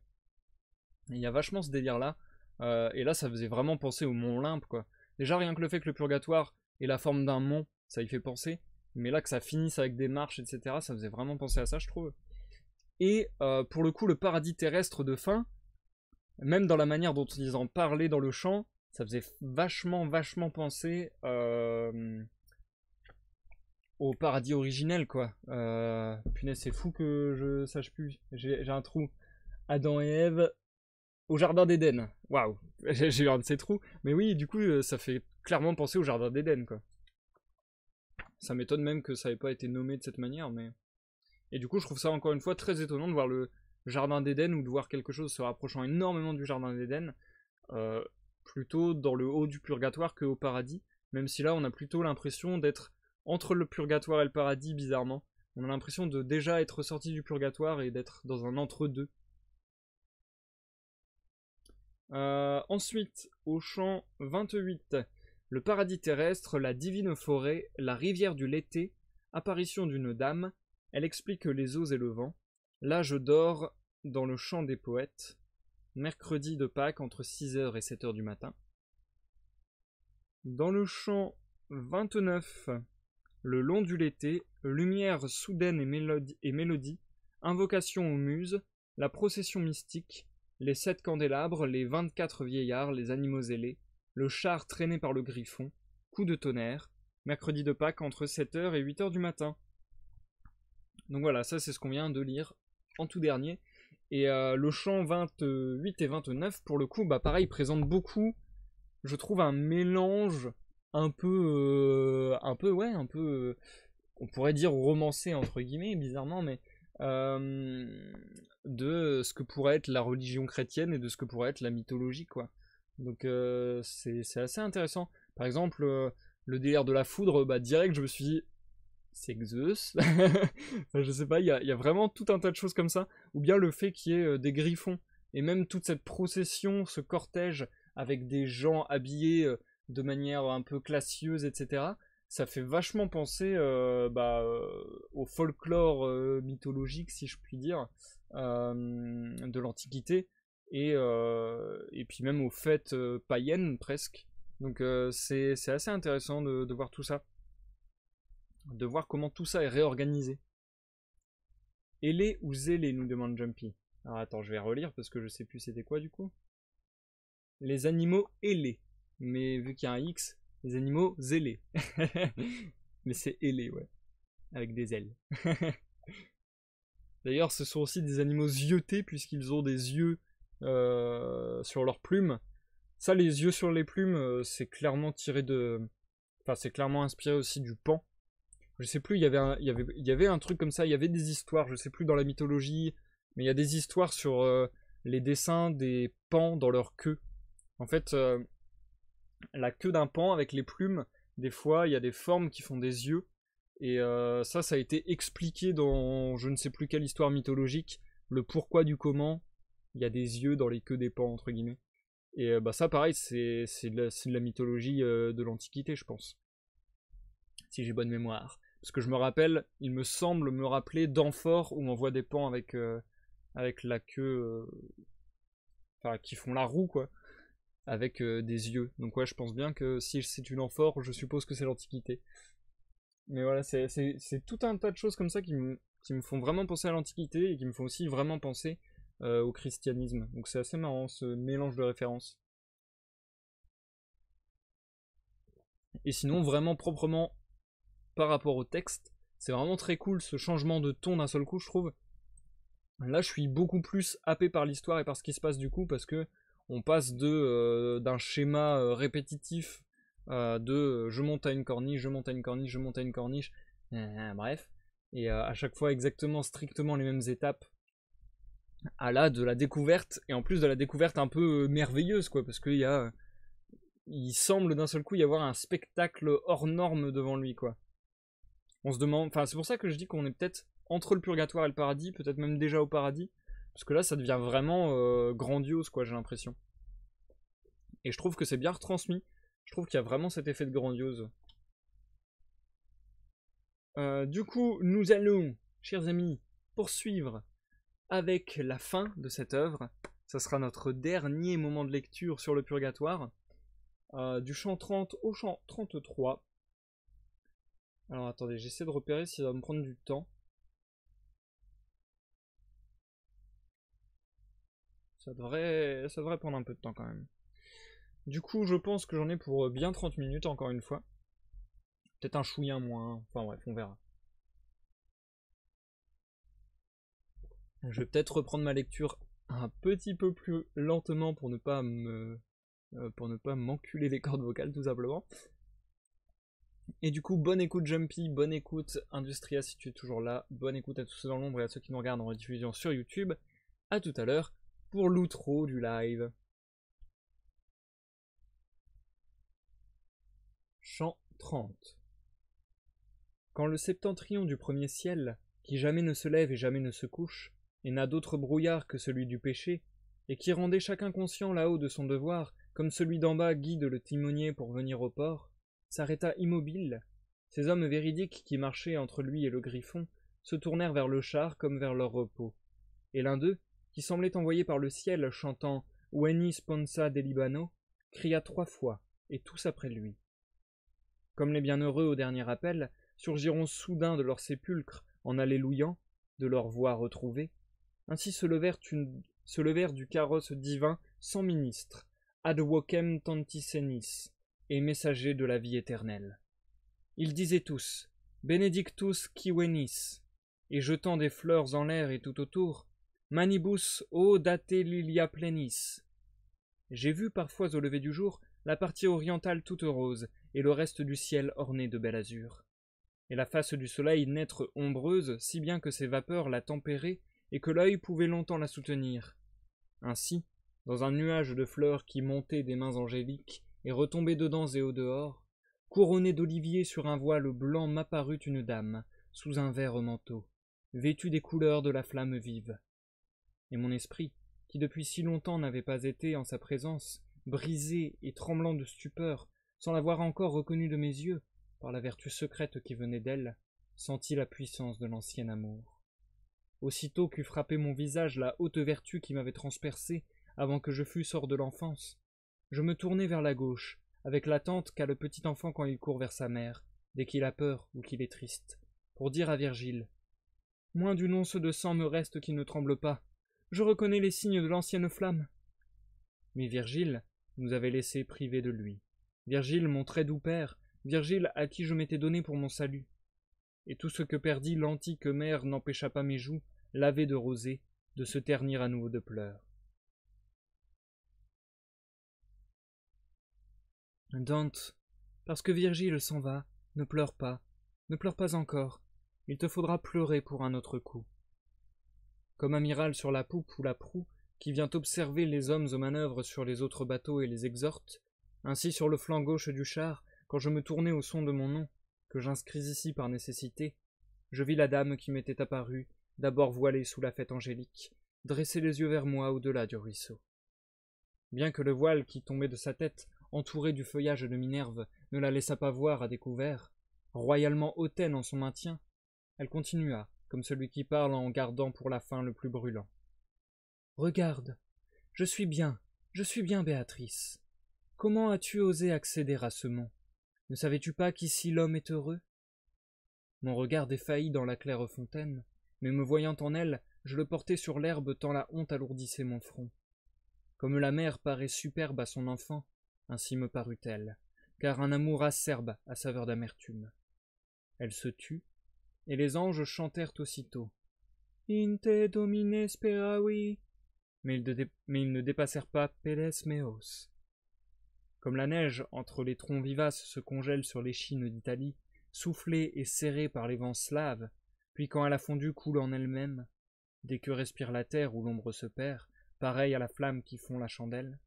A: il y a vachement ce délire là, euh, et là ça faisait vraiment penser au Mont Olympe quoi. Déjà rien que le fait que le purgatoire ait la forme d'un mont, ça y fait penser, mais là que ça finisse avec des marches, etc., ça faisait vraiment penser à ça je trouve. Et euh, pour le coup le paradis terrestre de fin, même dans la manière dont ils en parlaient dans le chant, ça faisait vachement, vachement penser au paradis originel, quoi. Euh, punaise, c'est fou que je sache plus. J'ai un trou. Adam et Ève au jardin d'Éden. Waouh, [LAUGHS] j'ai eu un de ces trous. Mais oui, du coup, euh, ça fait clairement penser au jardin d'Éden, quoi. Ça m'étonne même que ça n'ait pas été nommé de cette manière, mais. Et du coup, je trouve ça encore une fois très étonnant de voir le jardin d'Éden ou de voir quelque chose se rapprochant énormément du jardin d'Éden, euh, plutôt dans le haut du purgatoire qu'au paradis, même si là, on a plutôt l'impression d'être entre le purgatoire et le paradis, bizarrement. On a l'impression de déjà être sorti du purgatoire et d'être dans un entre-deux. Euh, ensuite, au champ 28, le paradis terrestre, la divine forêt, la rivière du l'été, apparition d'une dame, elle explique les eaux et le vent. Là, je dors dans le champ des poètes, mercredi de Pâques entre 6h et 7h du matin. Dans le champ 29, le long du l'été, Lumière soudaine et mélodie, Invocation aux muses, La procession mystique, Les sept candélabres, Les vingt-quatre vieillards, Les animaux ailés, Le char traîné par le griffon, Coup de tonnerre, mercredi de Pâques entre 7h et 8h du matin. Donc voilà, ça c'est ce qu'on vient de lire en tout dernier. Et euh, le chant 28 et 29, pour le coup, bah pareil, présente beaucoup, je trouve, un mélange un peu, euh, un peu, ouais, un peu, euh, on pourrait dire romancé entre guillemets, bizarrement, mais euh, de ce que pourrait être la religion chrétienne et de ce que pourrait être la mythologie, quoi. Donc c'est assez intéressant. Par exemple, le délire de la foudre, bah direct, je me suis dit, c'est Zeus. [LAUGHS] je sais pas, il y, y a, vraiment tout un tas de choses comme ça. Ou bien le fait qu'il y ait des griffons. Et même toute cette procession, ce cortège, avec des gens habillés de manière un peu classieuse, etc. Ça fait vachement penser euh, bah, euh, au folklore euh, mythologique, si je puis dire, de l'Antiquité, et, et, puis même aux fêtes païennes presque. Donc c'est assez intéressant de, voir tout ça, de voir comment tout ça est réorganisé. Élé ou zélé nous demande Jumpy. Alors attends, je vais relire parce que je sais plus c'était quoi du coup. Les animaux ailés mais vu qu'il y a un X, les animaux zélés. [LAUGHS] mais c'est ailé, ouais. Avec des ailes. [LAUGHS] D'ailleurs, ce sont aussi des animaux yeutés, puisqu'ils ont des yeux euh, sur leurs plumes. Ça, les yeux sur les plumes, euh, c'est clairement tiré de. Enfin, c'est clairement inspiré aussi du pan. Je sais plus, il y, avait un, il, y avait, il y avait un truc comme ça, il y avait des histoires, je sais plus dans la mythologie, mais il y a des histoires sur euh, les dessins des pans dans leur queue. En fait, la queue d'un pan avec les plumes. Des fois, il y a des formes qui font des yeux. Et euh, ça, ça a été expliqué dans je ne sais plus quelle histoire mythologique, le pourquoi du comment. Il y a des yeux dans les queues des pans, entre guillemets. Et euh, bah ça, pareil, c'est de, la mythologie euh, de l'Antiquité, je pense. Si j'ai bonne mémoire. Parce que je me rappelle, il me semble me rappeler d'Amphore, où on voit des pans avec, avec la queue... Enfin, qui font la roue, quoi avec euh, des yeux. Donc ouais, je pense bien que si c'est une amphore, je suppose que c'est l'Antiquité. Mais voilà, c'est tout un tas de choses comme ça qui me, font vraiment penser à l'Antiquité et qui me font aussi vraiment penser euh, au christianisme. Donc c'est assez marrant ce mélange de références. Et sinon, vraiment proprement par rapport au texte, c'est vraiment très cool ce changement de ton d'un seul coup, je trouve. Là, je suis beaucoup plus happé par l'histoire et par ce qui se passe du coup, parce que on passe de euh, d'un schéma euh, répétitif euh, de je monte à une corniche, je monte à une corniche, je monte à une corniche, hein, hein, hein, bref, et à chaque fois exactement strictement les mêmes étapes à la de la découverte et en plus de la découverte un peu merveilleuse quoi parce qu'il y il semble d'un seul coup y avoir un spectacle hors norme devant lui quoi on se demande enfin c'est pour ça que je dis qu'on est peut-être entre le purgatoire et le paradis peut-être même déjà au paradis parce que là, ça devient vraiment euh, grandiose, quoi, j'ai l'impression. Et je trouve que c'est bien retransmis. Je trouve qu'il y a vraiment cet effet de grandiose. Euh, du coup, nous allons, chers amis, poursuivre avec la fin de cette œuvre. Ce sera notre dernier moment de lecture sur le purgatoire. Euh, du chant 30 au chant 33. Alors attendez, j'essaie de repérer si ça va me prendre du temps. Ça devrait, prendre un peu de temps quand même. Du coup, je pense que j'en ai pour euh, bien 30 minutes, encore une fois. Peut-être un chouïa moins, enfin bref, on verra. Je vais peut-être reprendre ma lecture un petit peu plus lentement pour ne pas me euh, pour ne pas m'enculer les cordes vocales tout simplement. Et du coup, bonne écoute Jumpy, bonne écoute Industria si tu es toujours là, bonne écoute à tous ceux dans l'ombre et à ceux qui nous regardent en rediffusion sur YouTube. A tout à l'heure pour l'outro du live. Chant 30 Quand le septentrion du premier ciel, qui jamais ne se lève et jamais ne se couche, et n'a d'autre brouillard que celui du péché, et qui rendait chacun conscient là-haut de son devoir, comme celui d'en bas guide le timonier pour venir au port, s'arrêta immobile, ces hommes véridiques qui marchaient entre lui et le griffon se tournèrent vers le char comme vers leur repos, et l'un d'eux, semblait envoyé par le ciel chantant "Wenis Ponsa de Libano, cria trois fois, et tous après lui. Comme les bienheureux au dernier appel surgiront soudain de leur sépulcre en alléluiant, de leur voix retrouvée, ainsi se levèrent, se du carrosse divin sans ministre, ad vocem tantisenis, et messagers de la vie éternelle. Ils disaient tous Benedictus qui venis, et jetant des fleurs en l'air et tout autour, Manibus o date lilia plenis. J'ai vu parfois au lever du jour la partie orientale toute rose et le reste du ciel orné de bel azur. Et la face du soleil naître ombreuse, si bien que ses vapeurs la tempéraient et que l'œil pouvait longtemps la soutenir. Ainsi, dans un nuage de fleurs qui montait des mains angéliques et retombait dedans et au dehors, couronnée d'oliviers sur un voile blanc m'apparut une dame, sous un vert manteau, vêtue des couleurs de la flamme vive, et mon esprit, qui depuis si longtemps n'avait pas été en sa présence, brisé et tremblant de stupeur, sans l'avoir encore reconnue de mes yeux, par la vertu secrète qui venait d'elle, sentit la puissance de l'ancien amour. Aussitôt qu'eut frappé mon visage la haute vertu qui m'avait transpercé avant que je fusse hors de l'enfance, je me tournai vers la gauche, avec l'attente qu'a le petit enfant quand il court vers sa mère, dès qu'il a peur ou qu'il est triste, pour dire à Virgile Moins d'une once de sang me reste qui ne tremble pas, je reconnais les signes de l'ancienne flamme. Mais Virgile nous avait laissés privés de lui. Virgile, mon très doux père, Virgile à qui je m'étais donné pour mon salut. Et tout ce que perdit l'antique mère n'empêcha pas mes joues, lavées de rosée, de se ternir à nouveau de pleurs. Dante, parce que Virgile s'en va, ne pleure pas, ne pleure pas encore, il te faudra pleurer pour un autre coup comme amiral sur la poupe ou la proue, qui vient observer les hommes aux manœuvres sur les autres bateaux et les exhorte, ainsi sur le flanc gauche du char, quand je me tournais au son de mon nom, que j'inscris ici par nécessité, je vis la dame qui m'était apparue, d'abord voilée sous la fête angélique, dresser les yeux vers moi au-delà du ruisseau. Bien que le voile qui tombait de sa tête, entouré du feuillage de Minerve, ne la laissât pas voir à découvert, royalement hautaine en son maintien, elle continua, comme celui qui parle en gardant pour la fin le plus brûlant. Regarde, je suis bien, je suis bien, Béatrice. Comment as-tu osé accéder à ce mont Ne savais-tu pas qu'ici l'homme est heureux Mon regard défaillit dans la claire-fontaine, mais me voyant en elle, je le portai sur l'herbe tant la honte alourdissait mon front. Comme la mère paraît superbe à son enfant, ainsi me parut-elle, car un amour acerbe à saveur d'amertume. Elle se tut, et les anges chantèrent aussitôt. In te domine speravi. Mais ils, mais ne dépassèrent pas Peles Meos. Comme la neige entre les troncs vivaces se congèle sur les chines d'Italie, soufflée et serrée par les vents slaves, puis quand elle a fondu coule en elle-même, dès que respire la terre où l'ombre se perd, pareille à la flamme qui fond la chandelle.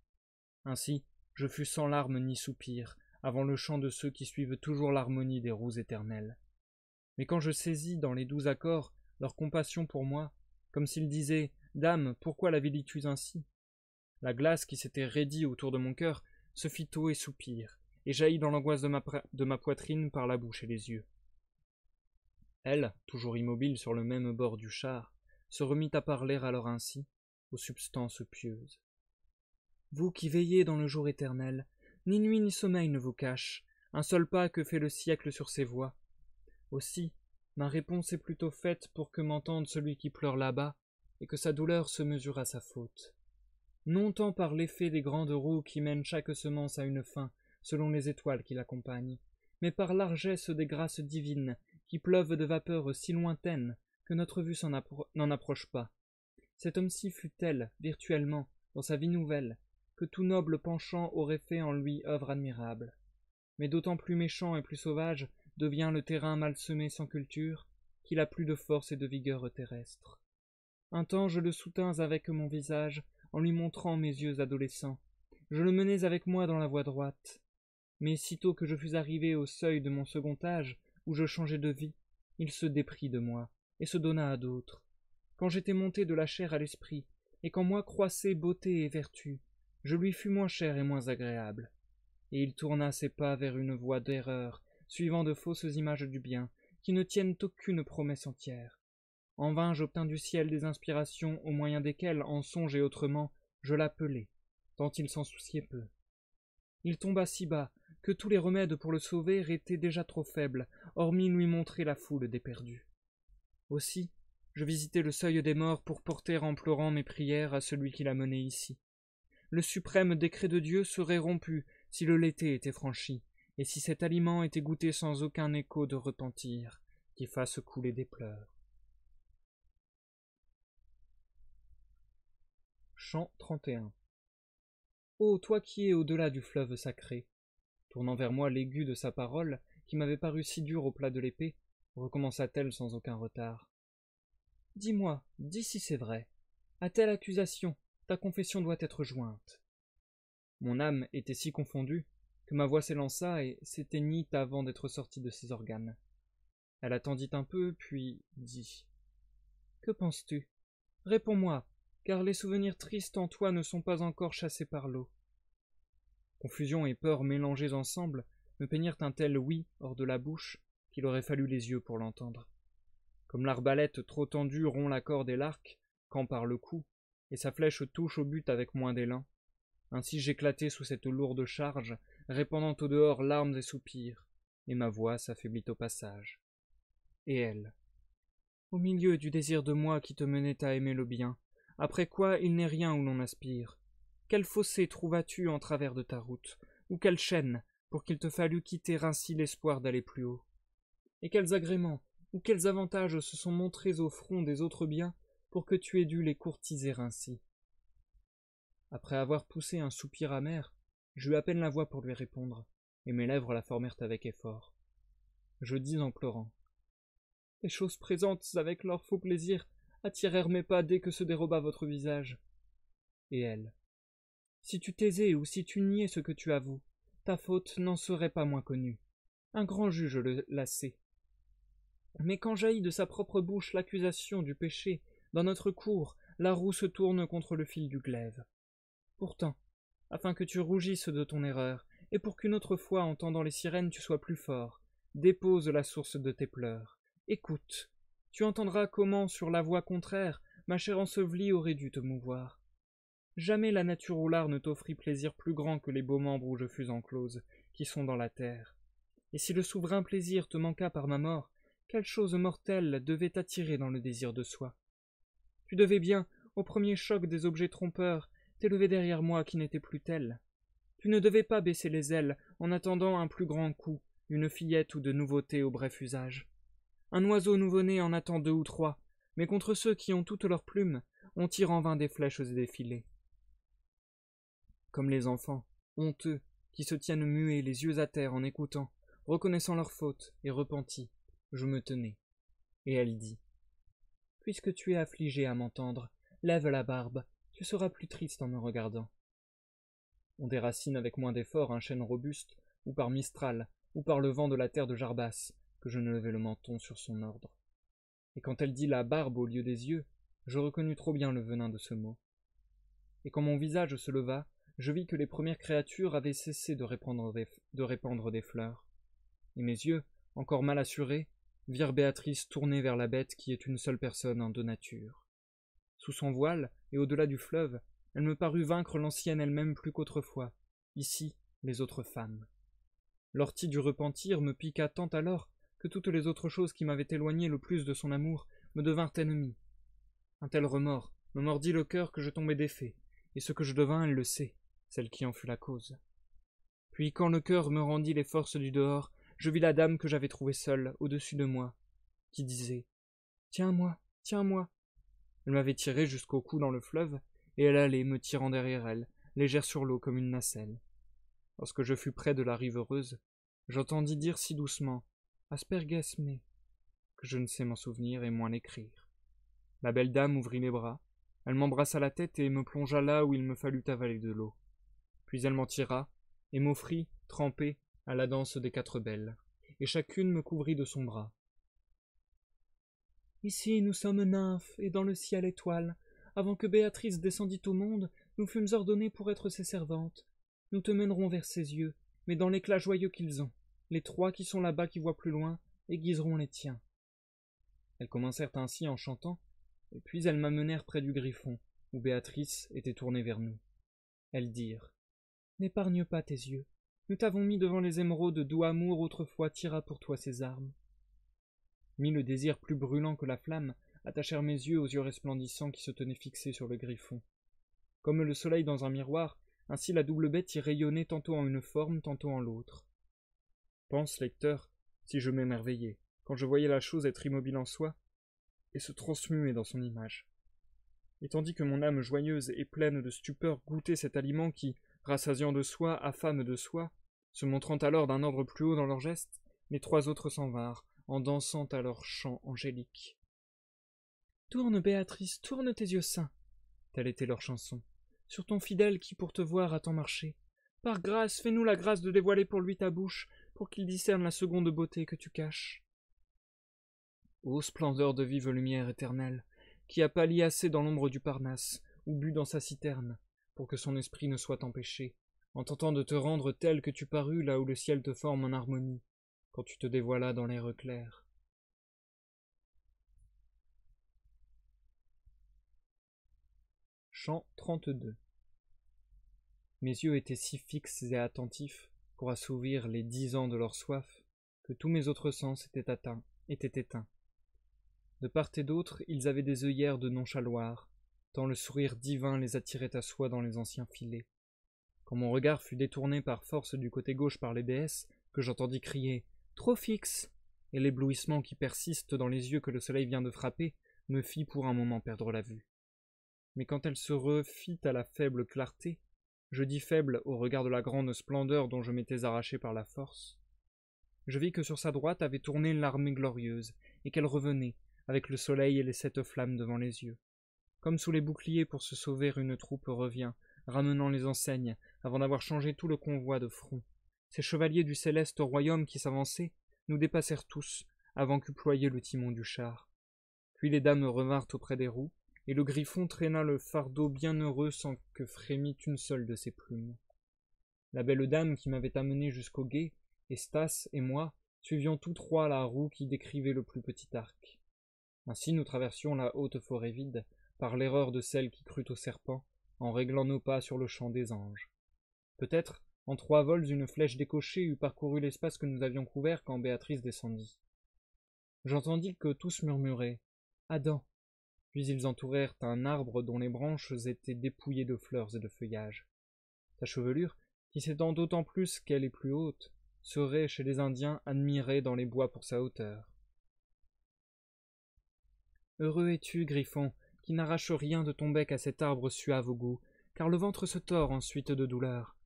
A: Ainsi, je fus sans larmes ni soupirs, avant le chant de ceux qui suivent toujours l'harmonie des roues éternelles. Mais quand je saisis dans les douze accords leur compassion pour moi, comme s'ils disaient Dame, pourquoi la vie tu ainsi La glace qui s'était raidie autour de mon cœur se fit tôt et soupir, et jaillit dans l'angoisse de ma, de ma poitrine par la bouche et les yeux. Elle, toujours immobile sur le même bord du char, se remit à parler alors ainsi aux substances pieuses. Vous qui veillez dans le jour éternel, ni nuit ni sommeil ne vous cache, un seul pas que fait le siècle sur ses voies, aussi, ma réponse est plutôt faite pour que m'entende celui qui pleure là-bas, et que sa douleur se mesure à sa faute. Non tant par l'effet des grandes roues qui mènent chaque semence à une fin, selon les étoiles qui l'accompagnent, mais par largesse des grâces divines qui pleuvent de vapeurs si lointaines que notre vue n'en approche pas. Cet homme-ci fut tel, virtuellement, dans sa vie nouvelle, que tout noble penchant aurait fait en lui œuvre admirable. Mais d'autant plus méchant et plus sauvage devient le terrain mal semé sans culture, qu'il a plus de force et de vigueur terrestre. Un temps je le soutins avec mon visage, en lui montrant mes yeux adolescents. Je le menais avec moi dans la voie droite. Mais sitôt que je fus arrivé au seuil de mon second âge, où je changeais de vie, il se déprit de moi, et se donna à d'autres. Quand j'étais monté de la chair à l'esprit, et quand moi croissaient beauté et vertu, je lui fus moins cher et moins agréable. Et il tourna ses pas vers une voie d'erreur, suivant de fausses images du bien, qui ne tiennent aucune promesse entière. En vain j'obtins du ciel des inspirations au moyen desquelles, en songe et autrement, je l'appelais, tant il s'en souciait peu. Il tomba si bas que tous les remèdes pour le sauver étaient déjà trop faibles, hormis lui montrer la foule des perdus. Aussi, je visitai le seuil des morts pour porter en pleurant mes prières à celui qui l'a mené ici. Le suprême décret de Dieu serait rompu si le l'été était franchi et si cet aliment était goûté sans aucun écho de retentir qui fasse couler des pleurs. Chant 31 Ô toi qui es au-delà du fleuve sacré, tournant vers moi l'aigu de sa parole, qui m'avait paru si dure au plat de l'épée, recommença-t-elle sans aucun retard. Dis-moi, dis si c'est vrai. À telle accusation, ta confession doit être jointe. Mon âme était si confondue que ma voix s'élança et s'éteignit avant d'être sortie de ses organes. Elle attendit un peu, puis dit Que penses-tu Réponds-moi, car les souvenirs tristes en toi ne sont pas encore chassés par l'eau. Confusion et peur mélangées ensemble me peignirent un tel oui hors de la bouche qu'il aurait fallu les yeux pour l'entendre. Comme l'arbalète trop tendue rompt la corde et l'arc, quand par le coup, et sa flèche touche au but avec moins d'élan. Ainsi j'éclatai sous cette lourde charge répandant au dehors larmes et soupirs, et ma voix s'affaiblit au passage. Et elle. Au milieu du désir de moi qui te menait à aimer le bien, après quoi il n'est rien où l'on aspire. Quel fossé trouvas-tu en travers de ta route, ou quelle chaîne, pour qu'il te fallût quitter ainsi l'espoir d'aller plus haut Et quels agréments, ou quels avantages se sont montrés au front des autres biens pour que tu aies dû les courtiser ainsi Après avoir poussé un soupir amer, j'eus à peine la voix pour lui répondre et mes lèvres la formèrent avec effort je dis en pleurant les choses présentes avec leur faux plaisir attirèrent mes pas dès que se déroba votre visage et elle si tu taisais ou si tu niais ce que tu avoues ta faute n'en serait pas moins connue un grand juge le sait mais quand jaillit de sa propre bouche l'accusation du péché, dans notre cour, la roue se tourne contre le fil du glaive. Pourtant, afin que tu rougisses de ton erreur, et pour qu'une autre fois, entendant les sirènes, tu sois plus fort. Dépose la source de tes pleurs. Écoute. Tu entendras comment, sur la voie contraire, ma chère ensevelie aurait dû te mouvoir. Jamais la nature ou l'art ne t'offrit plaisir plus grand que les beaux membres où je fus enclose, qui sont dans la terre. Et si le souverain plaisir te manqua par ma mort, quelle chose mortelle devait t'attirer dans le désir de soi Tu devais bien, au premier choc des objets trompeurs, levé derrière moi qui n'était plus telle. Tu ne devais pas baisser les ailes en attendant un plus grand coup, une fillette ou de nouveautés au bref usage. Un oiseau nouveau-né en attend deux ou trois, mais contre ceux qui ont toutes leurs plumes, on tire en vain des flèches et des filets. Comme les enfants, honteux, qui se tiennent muets, les yeux à terre en écoutant, reconnaissant leurs fautes et repentis, je me tenais. Et elle dit Puisque tu es affligé à m'entendre, lève la barbe sera plus triste en me regardant. On déracine avec moins d'effort un chêne robuste, ou par Mistral, ou par le vent de la terre de Jarbas, que je ne levais le menton sur son ordre. Et quand elle dit la barbe au lieu des yeux, je reconnus trop bien le venin de ce mot. Et quand mon visage se leva, je vis que les premières créatures avaient cessé de répandre des, de répandre des fleurs. Et mes yeux, encore mal assurés, virent Béatrice tourner vers la bête qui est une seule personne en deux natures sous son voile et au-delà du fleuve, elle me parut vaincre l'ancienne elle-même plus qu'autrefois, ici les autres femmes. L'ortie du repentir me piqua tant alors que toutes les autres choses qui m'avaient éloigné le plus de son amour me devinrent ennemies. Un tel remords me mordit le cœur que je tombais défait, et ce que je devins, elle le sait, celle qui en fut la cause. Puis quand le cœur me rendit les forces du dehors, je vis la dame que j'avais trouvée seule, au-dessus de moi, qui disait Tiens-moi, tiens-moi, elle m'avait tiré jusqu'au cou dans le fleuve, et elle allait, me tirant derrière elle, légère sur l'eau comme une nacelle. Lorsque je fus près de la rive heureuse, j'entendis dire si doucement Aspergasme que je ne sais m'en souvenir et moins l'écrire. La belle dame ouvrit mes bras, elle m'embrassa la tête et me plongea là où il me fallut avaler de l'eau. Puis elle m'en tira, et m'offrit, trempée, à la danse des quatre belles, et chacune me couvrit de son bras. Ici nous sommes nymphes, et dans le ciel étoile, Avant que Béatrice descendît au monde, nous fûmes ordonnées pour être ses servantes. Nous te mènerons vers ses yeux, mais dans l'éclat joyeux qu'ils ont. Les trois qui sont là-bas qui voient plus loin aiguiseront les tiens. Elles commencèrent ainsi en chantant, et puis elles m'amenèrent près du griffon, où Béatrice était tournée vers nous. Elles dirent N'épargne pas tes yeux. Nous t'avons mis devant les émeraudes d'où Amour autrefois tira pour toi ses armes le désir plus brûlant que la flamme attachèrent mes yeux aux yeux resplendissants qui se tenaient fixés sur le griffon comme le soleil dans un miroir ainsi la double bête y rayonnait tantôt en une forme tantôt en l'autre pense lecteur si je m'émerveillais quand je voyais la chose être immobile en soi et se transmuer dans son image et tandis que mon âme joyeuse et pleine de stupeur goûtait cet aliment qui rassasiant de soi affame de soi se montrant alors d'un ordre plus haut dans leurs gestes les trois autres s'en en dansant à leur chant angélique. Tourne, Béatrice, tourne tes yeux saints, telle était leur chanson, sur ton fidèle qui pour te voir a tant marché. Par grâce, fais-nous la grâce de dévoiler pour lui ta bouche, pour qu'il discerne la seconde beauté que tu caches. Ô splendeur de vive lumière éternelle, qui a pâli assez dans l'ombre du Parnasse, ou bu dans sa citerne, pour que son esprit ne soit empêché, en tentant de te rendre tel que tu parus là où le ciel te forme en harmonie quand tu te dévoilas dans l'air clair. Chant 32 Mes yeux étaient si fixes et attentifs pour assouvir les dix ans de leur soif que tous mes autres sens étaient, atteints, étaient éteints. De part et d'autre, ils avaient des œillères de nonchaloir, tant le sourire divin les attirait à soi dans les anciens filets. Quand mon regard fut détourné par force du côté gauche par les déesses, que j'entendis crier trop fixe, et l'éblouissement qui persiste dans les yeux que le soleil vient de frapper me fit pour un moment perdre la vue. Mais quand elle se refit à la faible clarté, je dis faible au regard de la grande splendeur dont je m'étais arraché par la force, je vis que sur sa droite avait tourné l'armée glorieuse, et qu'elle revenait, avec le soleil et les sept flammes devant les yeux. Comme sous les boucliers pour se sauver une troupe revient, ramenant les enseignes, avant d'avoir changé tout le convoi de front. Ces chevaliers du céleste royaume qui s'avançaient nous dépassèrent tous avant qu'eût ployé le timon du char. Puis les dames revinrent auprès des roues, et le griffon traîna le fardeau bienheureux sans que frémît une seule de ses plumes. La belle dame qui m'avait amené jusqu'au guet, Estas et moi suivions tous trois la roue qui décrivait le plus petit arc. Ainsi nous traversions la haute forêt vide, par l'erreur de celle qui crut au serpent, en réglant nos pas sur le champ des anges. Peut-être en trois vols une flèche décochée eut parcouru l'espace que nous avions couvert quand béatrice descendit j'entendis que tous murmuraient adam puis ils entourèrent un arbre dont les branches étaient dépouillées de fleurs et de feuillages sa chevelure qui s'étend d'autant plus qu'elle est plus haute serait chez les indiens admirée dans les bois pour sa hauteur heureux es-tu griffon qui n'arrache rien de ton bec à cet arbre suave au goût car le ventre se tord ensuite de douleur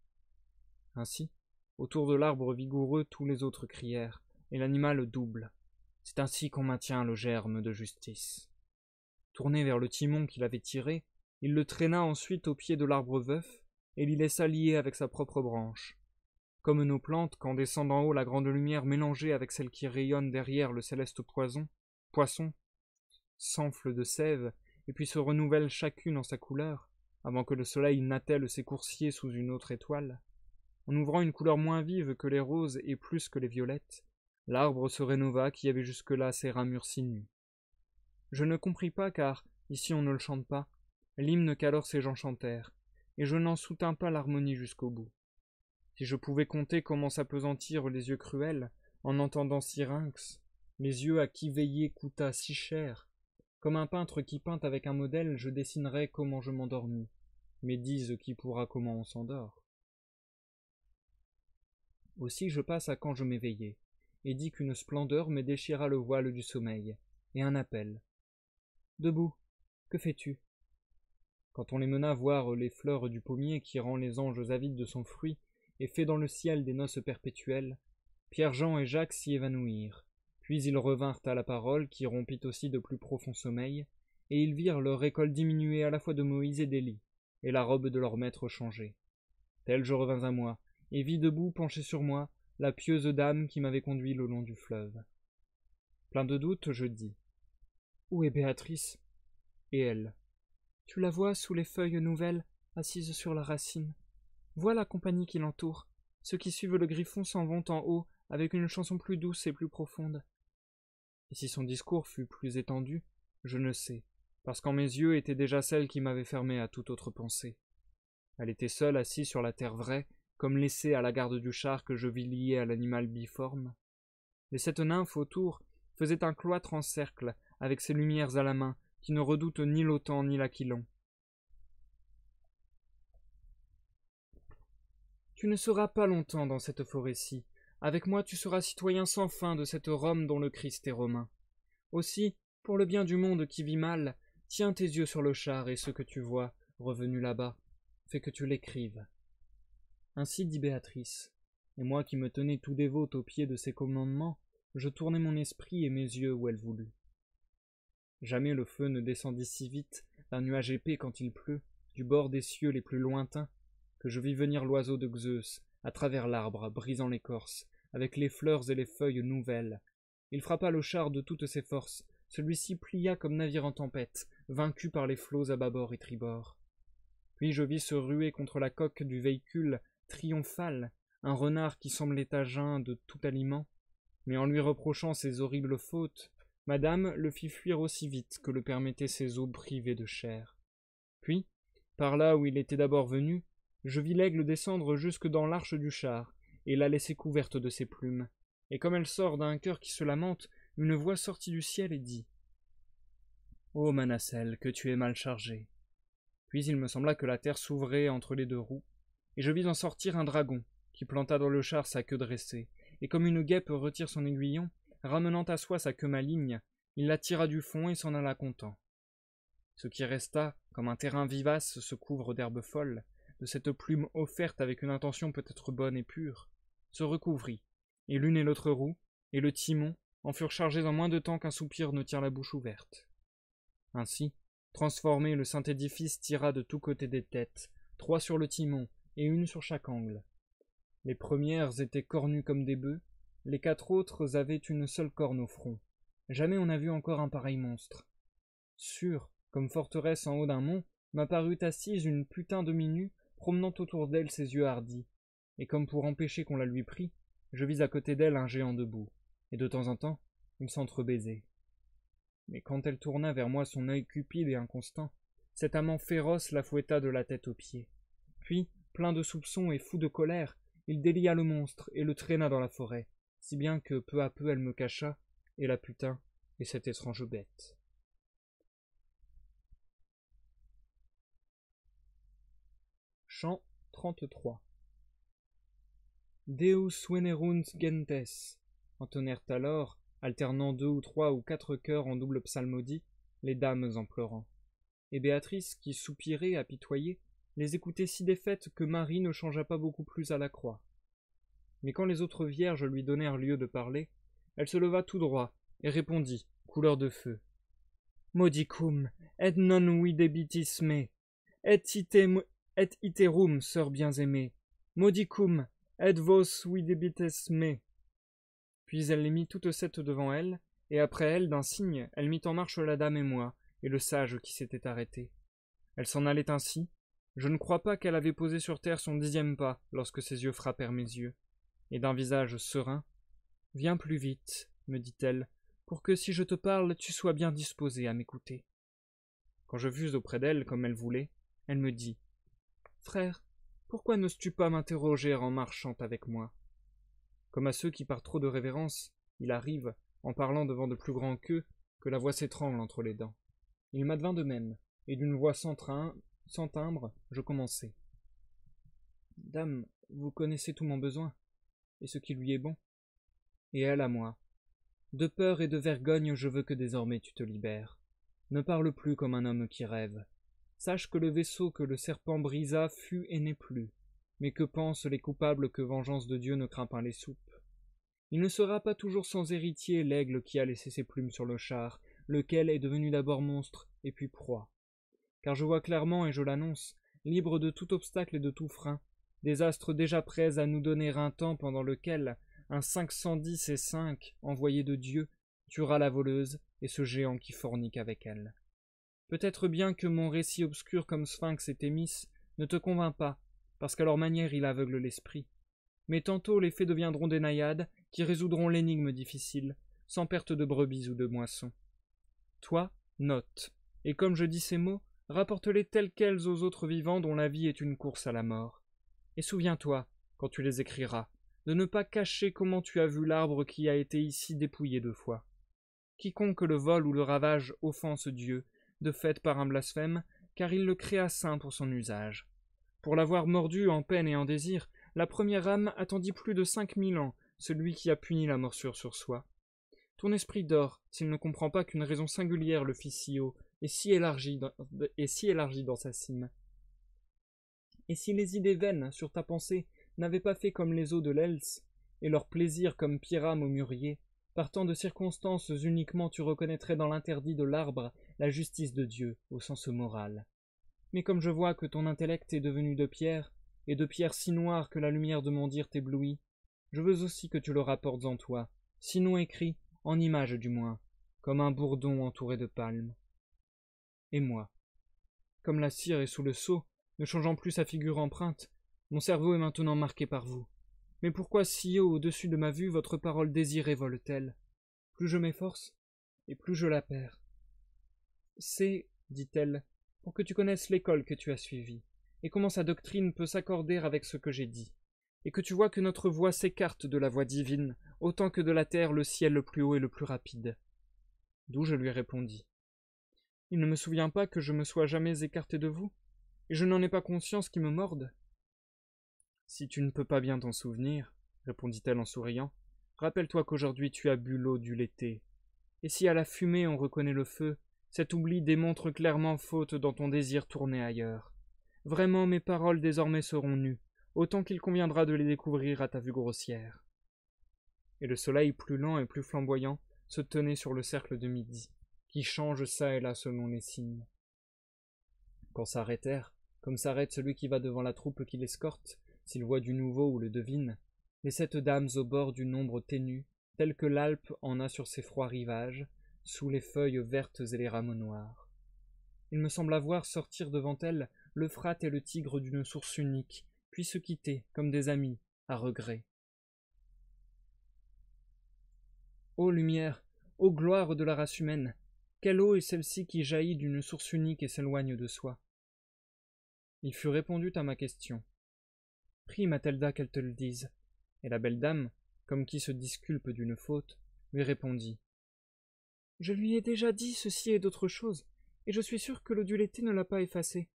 A: ainsi, autour de l'arbre vigoureux tous les autres crièrent, et l'animal double. C'est ainsi qu'on maintient le germe de justice. Tourné vers le timon qu'il avait tiré, il le traîna ensuite au pied de l'arbre veuf, et l'y laissa lier avec sa propre branche. Comme nos plantes, quand descend d'en haut la grande lumière mélangée avec celle qui rayonne derrière le céleste poison, poisson, s'enfle de sève, et puis se renouvelle chacune en sa couleur, avant que le soleil n'attelle ses coursiers sous une autre étoile, en ouvrant une couleur moins vive que les roses et plus que les violettes, l'arbre se rénova qui avait jusque-là ses ramures si nues. Je ne compris pas car, ici on ne le chante pas, l'hymne qu'alors ces gens chantèrent, et je n'en soutins pas l'harmonie jusqu'au bout. Si je pouvais compter comment s'apesantirent les yeux cruels, en entendant Syrinx, mes yeux à qui veiller coûta si cher, comme un peintre qui peint avec un modèle, je dessinerai comment je m'endormis, mais dise qui pourra comment on s'endort. Aussi je passe à quand je m'éveillai, et dis qu'une splendeur me déchira le voile du sommeil, et un appel. Debout, que fais-tu Quand on les mena voir les fleurs du pommier qui rend les anges avides de son fruit, et fait dans le ciel des noces perpétuelles, Pierre-Jean et Jacques s'y évanouirent. Puis ils revinrent à la parole qui rompit aussi de plus profonds sommeil, et ils virent leur école diminuer à la fois de Moïse et d'Élie, et la robe de leur maître changée. « Tel je revins à moi, et vit debout penchée sur moi la pieuse dame qui m'avait conduit le long du fleuve. Plein de doute, je dis Où est Béatrice Et elle Tu la vois sous les feuilles nouvelles, assise sur la racine. Vois la compagnie qui l'entoure. Ceux qui suivent le griffon s'en vont en haut avec une chanson plus douce et plus profonde. Et si son discours fut plus étendu, je ne sais, parce qu'en mes yeux étaient déjà celles qui m'avaient fermé à toute autre pensée. Elle était seule assise sur la terre vraie, comme laissé à la garde du char que je vis lié à l'animal biforme. Les sept nymphes autour faisaient un cloître en cercle, avec ses lumières à la main, qui ne redoutent ni l'OTAN ni l'Aquilon. Tu ne seras pas longtemps dans cette forêt-ci. Avec moi, tu seras citoyen sans fin de cette Rome dont le Christ est romain. Aussi, pour le bien du monde qui vit mal, tiens tes yeux sur le char et ce que tu vois, revenu là-bas, fais que tu l'écrives. Ainsi dit Béatrice. Et moi qui me tenais tout dévote au pied de ses commandements, je tournais mon esprit et mes yeux où elle voulut. Jamais le feu ne descendit si vite, d'un nuage épais quand il pleut, du bord des cieux les plus lointains, que je vis venir l'oiseau de Xeus, à travers l'arbre, brisant l'écorce, avec les fleurs et les feuilles nouvelles. Il frappa le char de toutes ses forces, celui-ci plia comme navire en tempête, vaincu par les flots à bâbord et tribord. Puis je vis se ruer contre la coque du véhicule triomphal, un renard qui semblait à jeun de tout aliment. Mais en lui reprochant ses horribles fautes, madame le fit fuir aussi vite que le permettaient ses eaux privées de chair. Puis, par là où il était d'abord venu, je vis l'aigle descendre jusque dans l'arche du char, et la laisser couverte de ses plumes. Et comme elle sort d'un cœur qui se lamente, une voix sortit du ciel et dit Ô oh, Manacelle, que tu es mal chargé. Puis il me sembla que la terre s'ouvrait entre les deux roues, et je vis en sortir un dragon, qui planta dans le char sa queue dressée, et comme une guêpe retire son aiguillon, ramenant à soi sa queue maligne, il la tira du fond et s'en alla content. Ce qui resta, comme un terrain vivace se couvre d'herbe folle, de cette plume offerte avec une intention peut-être bonne et pure, se recouvrit, et l'une et l'autre roue, et le timon, en furent chargés en moins de temps qu'un soupir ne tient la bouche ouverte. Ainsi, transformé, le saint édifice tira de tous côtés des têtes, trois sur le timon, et une sur chaque angle. Les premières étaient cornues comme des bœufs, les quatre autres avaient une seule corne au front. Jamais on n'a vu encore un pareil monstre. Sûr, comme forteresse en haut d'un mont, m'apparut assise une putain de minue, promenant autour d'elle ses yeux hardis, et comme pour empêcher qu'on la lui prît, je vis à côté d'elle un géant debout, et de temps en temps, ils s'entrebaisaient. Mais quand elle tourna vers moi son œil cupide et inconstant, cet amant féroce la fouetta de la tête aux pieds. Puis, Plein de soupçons et fou de colère, il délia le monstre et le traîna dans la forêt, si bien que peu à peu elle me cacha, et la putain, et cette étrange bête. Chant 33 Deus venerunt gentes entonnèrent alors, alternant deux ou trois ou quatre chœurs en double psalmodie, les dames en pleurant. Et Béatrice, qui soupirait apitoyée, les écoutait si défaites que Marie ne changea pas beaucoup plus à la croix. Mais quand les autres vierges lui donnèrent lieu de parler, elle se leva tout droit et répondit, couleur de feu. Modicum, et non videbitis me, et, item, et iterum, sœur bien aimée modicum, et vos videbites me. Puis elle les mit toutes sept devant elle, et après elle, d'un signe, elle mit en marche la dame et moi, et le sage qui s'était arrêté. Elle s'en allait ainsi, je ne crois pas qu'elle avait posé sur terre son dixième pas lorsque ses yeux frappèrent mes yeux, et d'un visage serein. Viens plus vite, me dit-elle, pour que si je te parle, tu sois bien disposé à m'écouter. Quand je fus auprès d'elle comme elle voulait, elle me dit Frère, pourquoi n'oses-tu pas m'interroger en marchant avec moi Comme à ceux qui, par trop de révérence, il arrive, en parlant devant de plus grands qu'eux, que la voix s'étrangle entre les dents. Il m'advint de même, et d'une voix sans train, sans timbre, je commençai. Dame, vous connaissez tout mon besoin, et ce qui lui est bon. Et elle à moi. De peur et de vergogne, je veux que désormais tu te libères. Ne parle plus comme un homme qui rêve. Sache que le vaisseau que le serpent brisa fut et n'est plus, mais que pensent les coupables que vengeance de Dieu ne craint pas les soupes. Il ne sera pas toujours sans héritier l'aigle qui a laissé ses plumes sur le char, lequel est devenu d'abord monstre et puis proie car je vois clairement et je l'annonce, libre de tout obstacle et de tout frein, des astres déjà prêts à nous donner un temps pendant lequel un 510 et 5 envoyé de Dieu tuera la voleuse et ce géant qui fornique avec elle. Peut-être bien que mon récit obscur comme Sphinx et Thémis ne te convainc pas, parce qu'à leur manière il aveugle l'esprit. Mais tantôt les faits deviendront des naïades qui résoudront l'énigme difficile, sans perte de brebis ou de moisson Toi, note, et comme je dis ces mots, rapporte-les telles quelles aux autres vivants dont la vie est une course à la mort. Et souviens-toi, quand tu les écriras, de ne pas cacher comment tu as vu l'arbre qui a été ici dépouillé deux fois. Quiconque le vol ou le ravage offense Dieu, de fait par un blasphème, car il le créa saint pour son usage. Pour l'avoir mordu en peine et en désir, la première âme attendit plus de cinq mille ans celui qui a puni la morsure sur soi. Ton esprit dort s'il ne comprend pas qu'une raison singulière le fit si haut, et si élargie dans, sa cime. Et si les idées vaines sur ta pensée n'avaient pas fait comme les eaux de l'Els et leur plaisir comme Pyram au mûrier, partant de circonstances uniquement tu reconnaîtrais dans l'interdit de l'arbre la justice de Dieu au sens moral. Mais comme je vois que ton intellect est devenu de pierre, et de pierre si noire que la lumière de mon dire t'éblouit, je veux aussi que tu le rapportes en toi, sinon écrit, en image du moins, comme un bourdon entouré de palmes et moi. Comme la cire est sous le sceau, ne changeant plus sa figure empreinte, mon cerveau est maintenant marqué par vous. Mais pourquoi si haut au-dessus de ma vue votre parole désirée vole-t-elle Plus je m'efforce, et plus je la perds. C'est, dit-elle, pour que tu connaisses l'école que tu as suivie, et comment sa doctrine peut s'accorder avec ce que j'ai dit, et que tu vois que notre voix s'écarte de la voix divine, autant que de la terre le ciel le plus haut et le plus rapide. D'où je lui répondis. Il ne me souvient pas que je me sois jamais écarté de vous, et je n'en ai pas conscience qui me morde. Si tu ne peux pas bien t'en souvenir, répondit-elle en souriant, rappelle-toi qu'aujourd'hui tu as bu l'eau du l'été. Et si à la fumée on reconnaît le feu, cet oubli démontre clairement faute dans ton désir tourné ailleurs. Vraiment mes paroles désormais seront nues, autant qu'il conviendra de les découvrir à ta vue grossière. Et le soleil plus lent et plus flamboyant se tenait sur le cercle de midi qui change ça et là selon les signes. Quand s'arrêtèrent, comme s'arrête celui qui va devant la troupe qui l'escorte, s'il voit du nouveau ou le devine, les sept dames au bord d'une ombre ténue, telle que l'Alpe en a sur ses froids rivages, sous les feuilles vertes et les rameaux noirs. Il me sembla voir sortir devant elle l'Euphrate et le Tigre d'une source unique, puis se quitter, comme des amis, à regret. Ô lumière, ô gloire de la race humaine, quelle eau est celle-ci qui jaillit d'une source unique et s'éloigne de soi Il fut répondu à ma question. Prie Mathilda qu'elle te le dise. Et la belle dame, comme qui se disculpe d'une faute, lui répondit. Je lui ai déjà dit ceci et d'autres choses, et je suis sûre que l'odulété ne l'a pas effacée. »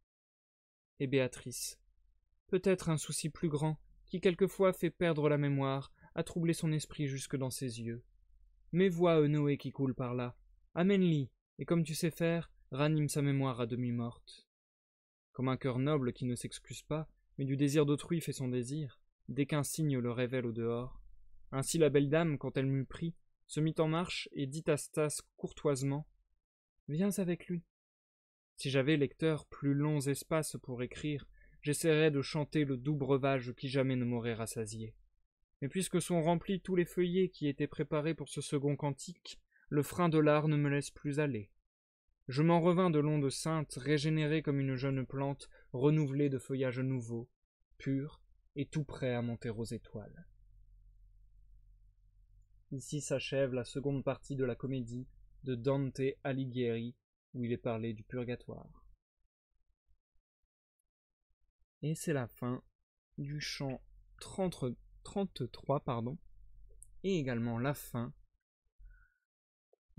A: Et Béatrice. Peut-être un souci plus grand, qui quelquefois fait perdre la mémoire, a troublé son esprit jusque dans ses yeux. Mais vois Noé qui coule par là, amène et comme tu sais faire, ranime sa mémoire à demi morte. Comme un cœur noble qui ne s'excuse pas, mais du désir d'autrui fait son désir, dès qu'un signe le révèle au dehors. Ainsi la belle dame, quand elle m'eut pris, se mit en marche et dit à Stas courtoisement Viens avec lui. Si j'avais, lecteur, plus longs espaces pour écrire, j'essaierais de chanter le doux breuvage qui jamais ne m'aurait rassasié. Mais puisque sont remplis tous les feuillets qui étaient préparés pour ce second cantique, le frein de l'art ne me laisse plus aller. Je m'en revins de l'onde sainte, régénérée comme une jeune plante, renouvelée de feuillages nouveaux, pur et tout prêt à monter aux étoiles. Ici s'achève la seconde partie de la comédie de Dante Alighieri, où il est parlé du purgatoire. Et c'est la fin du chant 33, pardon, et également la fin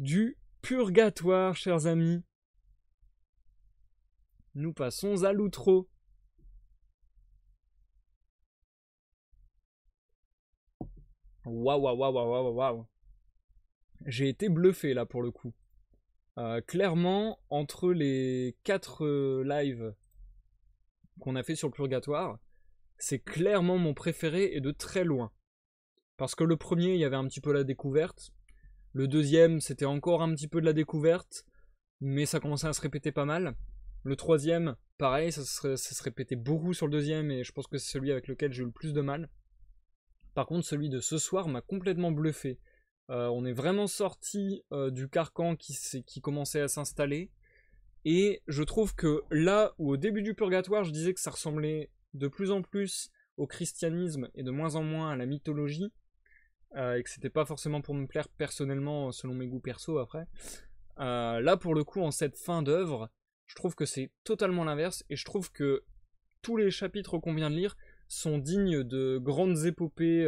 A: du purgatoire, chers amis. Nous passons à l'outro. Waouh, waouh, waouh, waouh, waouh. J'ai été bluffé là pour le coup. Euh, clairement, entre les 4 euh, lives qu'on a fait sur le purgatoire, c'est clairement mon préféré et de très loin. Parce que le premier, il y avait un petit peu la découverte. Le deuxième, c'était encore un petit peu de la découverte, mais ça commençait à se répéter pas mal. Le troisième, pareil, ça se, répétait beaucoup sur le deuxième, et je pense que c'est celui avec lequel j'ai eu le plus de mal. Par contre, celui de ce soir m'a complètement bluffé. Euh, on est vraiment sorti euh, du carcan qui, qui commençait à s'installer. Et je trouve que là où au début du purgatoire, je disais que ça ressemblait de plus en plus au christianisme et de moins en moins à la mythologie, euh, et que c'était pas forcément pour me plaire personnellement euh, selon mes goûts perso après. Euh, là pour le coup en cette fin d'œuvre, je trouve que c'est totalement l'inverse et je trouve que tous les chapitres qu'on vient de lire sont dignes de grandes épopées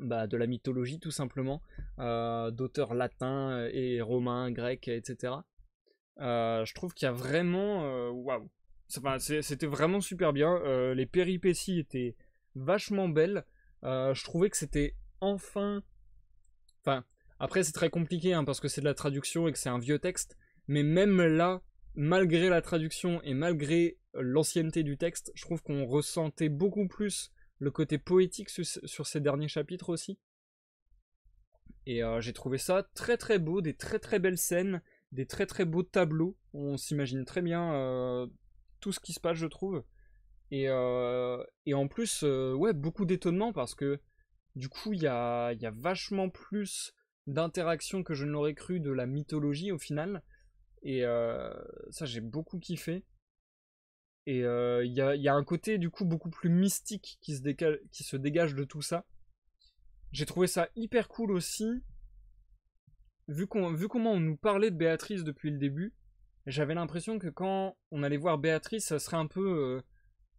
A: bah, de la mythologie tout simplement, d'auteurs latins et romains, grecs, etc. je trouve qu'il y a vraiment... Waouh C'était vraiment super bien, les péripéties étaient vachement belles, je trouvais que c'était enfin... Enfin, après c'est très compliqué hein, parce que c'est de la traduction et que c'est un vieux texte, mais même là, malgré la traduction et malgré euh, l'ancienneté du texte, je trouve qu'on ressentait beaucoup plus le côté poétique sur ces derniers chapitres aussi. Et euh, j'ai trouvé ça très très beau, des très très belles scènes, des très très beaux tableaux. On s'imagine très bien euh, tout ce qui se passe, je trouve. Et, et en plus, ouais, beaucoup d'étonnement parce que du coup, il y a, y a, vachement plus d'interactions que je n'aurais cru de la mythologie au final. Et euh, ça, j'ai beaucoup kiffé. Et euh, il y, a, un côté du coup beaucoup plus mystique qui se, dégage de tout ça. J'ai trouvé ça hyper cool aussi. Vu, vu comment on nous parlait de Béatrice depuis le début, j'avais l'impression que quand on allait voir Béatrice, ça serait un peu... Euh,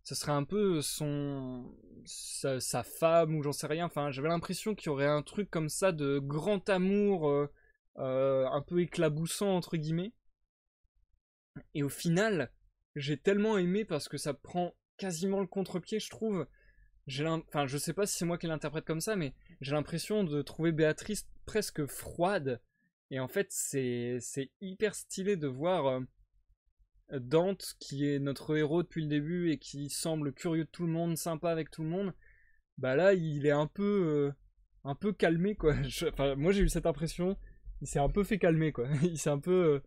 A: ce serait un peu son sa, femme ou j'en sais rien. Enfin, j'avais l'impression qu'il y aurait un truc comme ça de grand amour euh, euh, un peu éclaboussant entre guillemets. Et au final, j'ai tellement aimé parce que ça prend quasiment le contre-pied, je trouve. J'ai enfin, je sais pas si c'est moi qui l'interprète comme ça, mais j'ai l'impression de trouver Béatrice presque froide. Et en fait, c'est hyper stylé de voir euh, Dante, qui est notre héros depuis le début et qui semble curieux de tout le monde, sympa avec tout le monde, bah là, il est un peu, euh, un peu calmé, quoi. [LAUGHS] moi, j'ai eu cette impression. Il s'est un peu fait calmer, quoi. [LAUGHS] Il s'est un peu. Euh,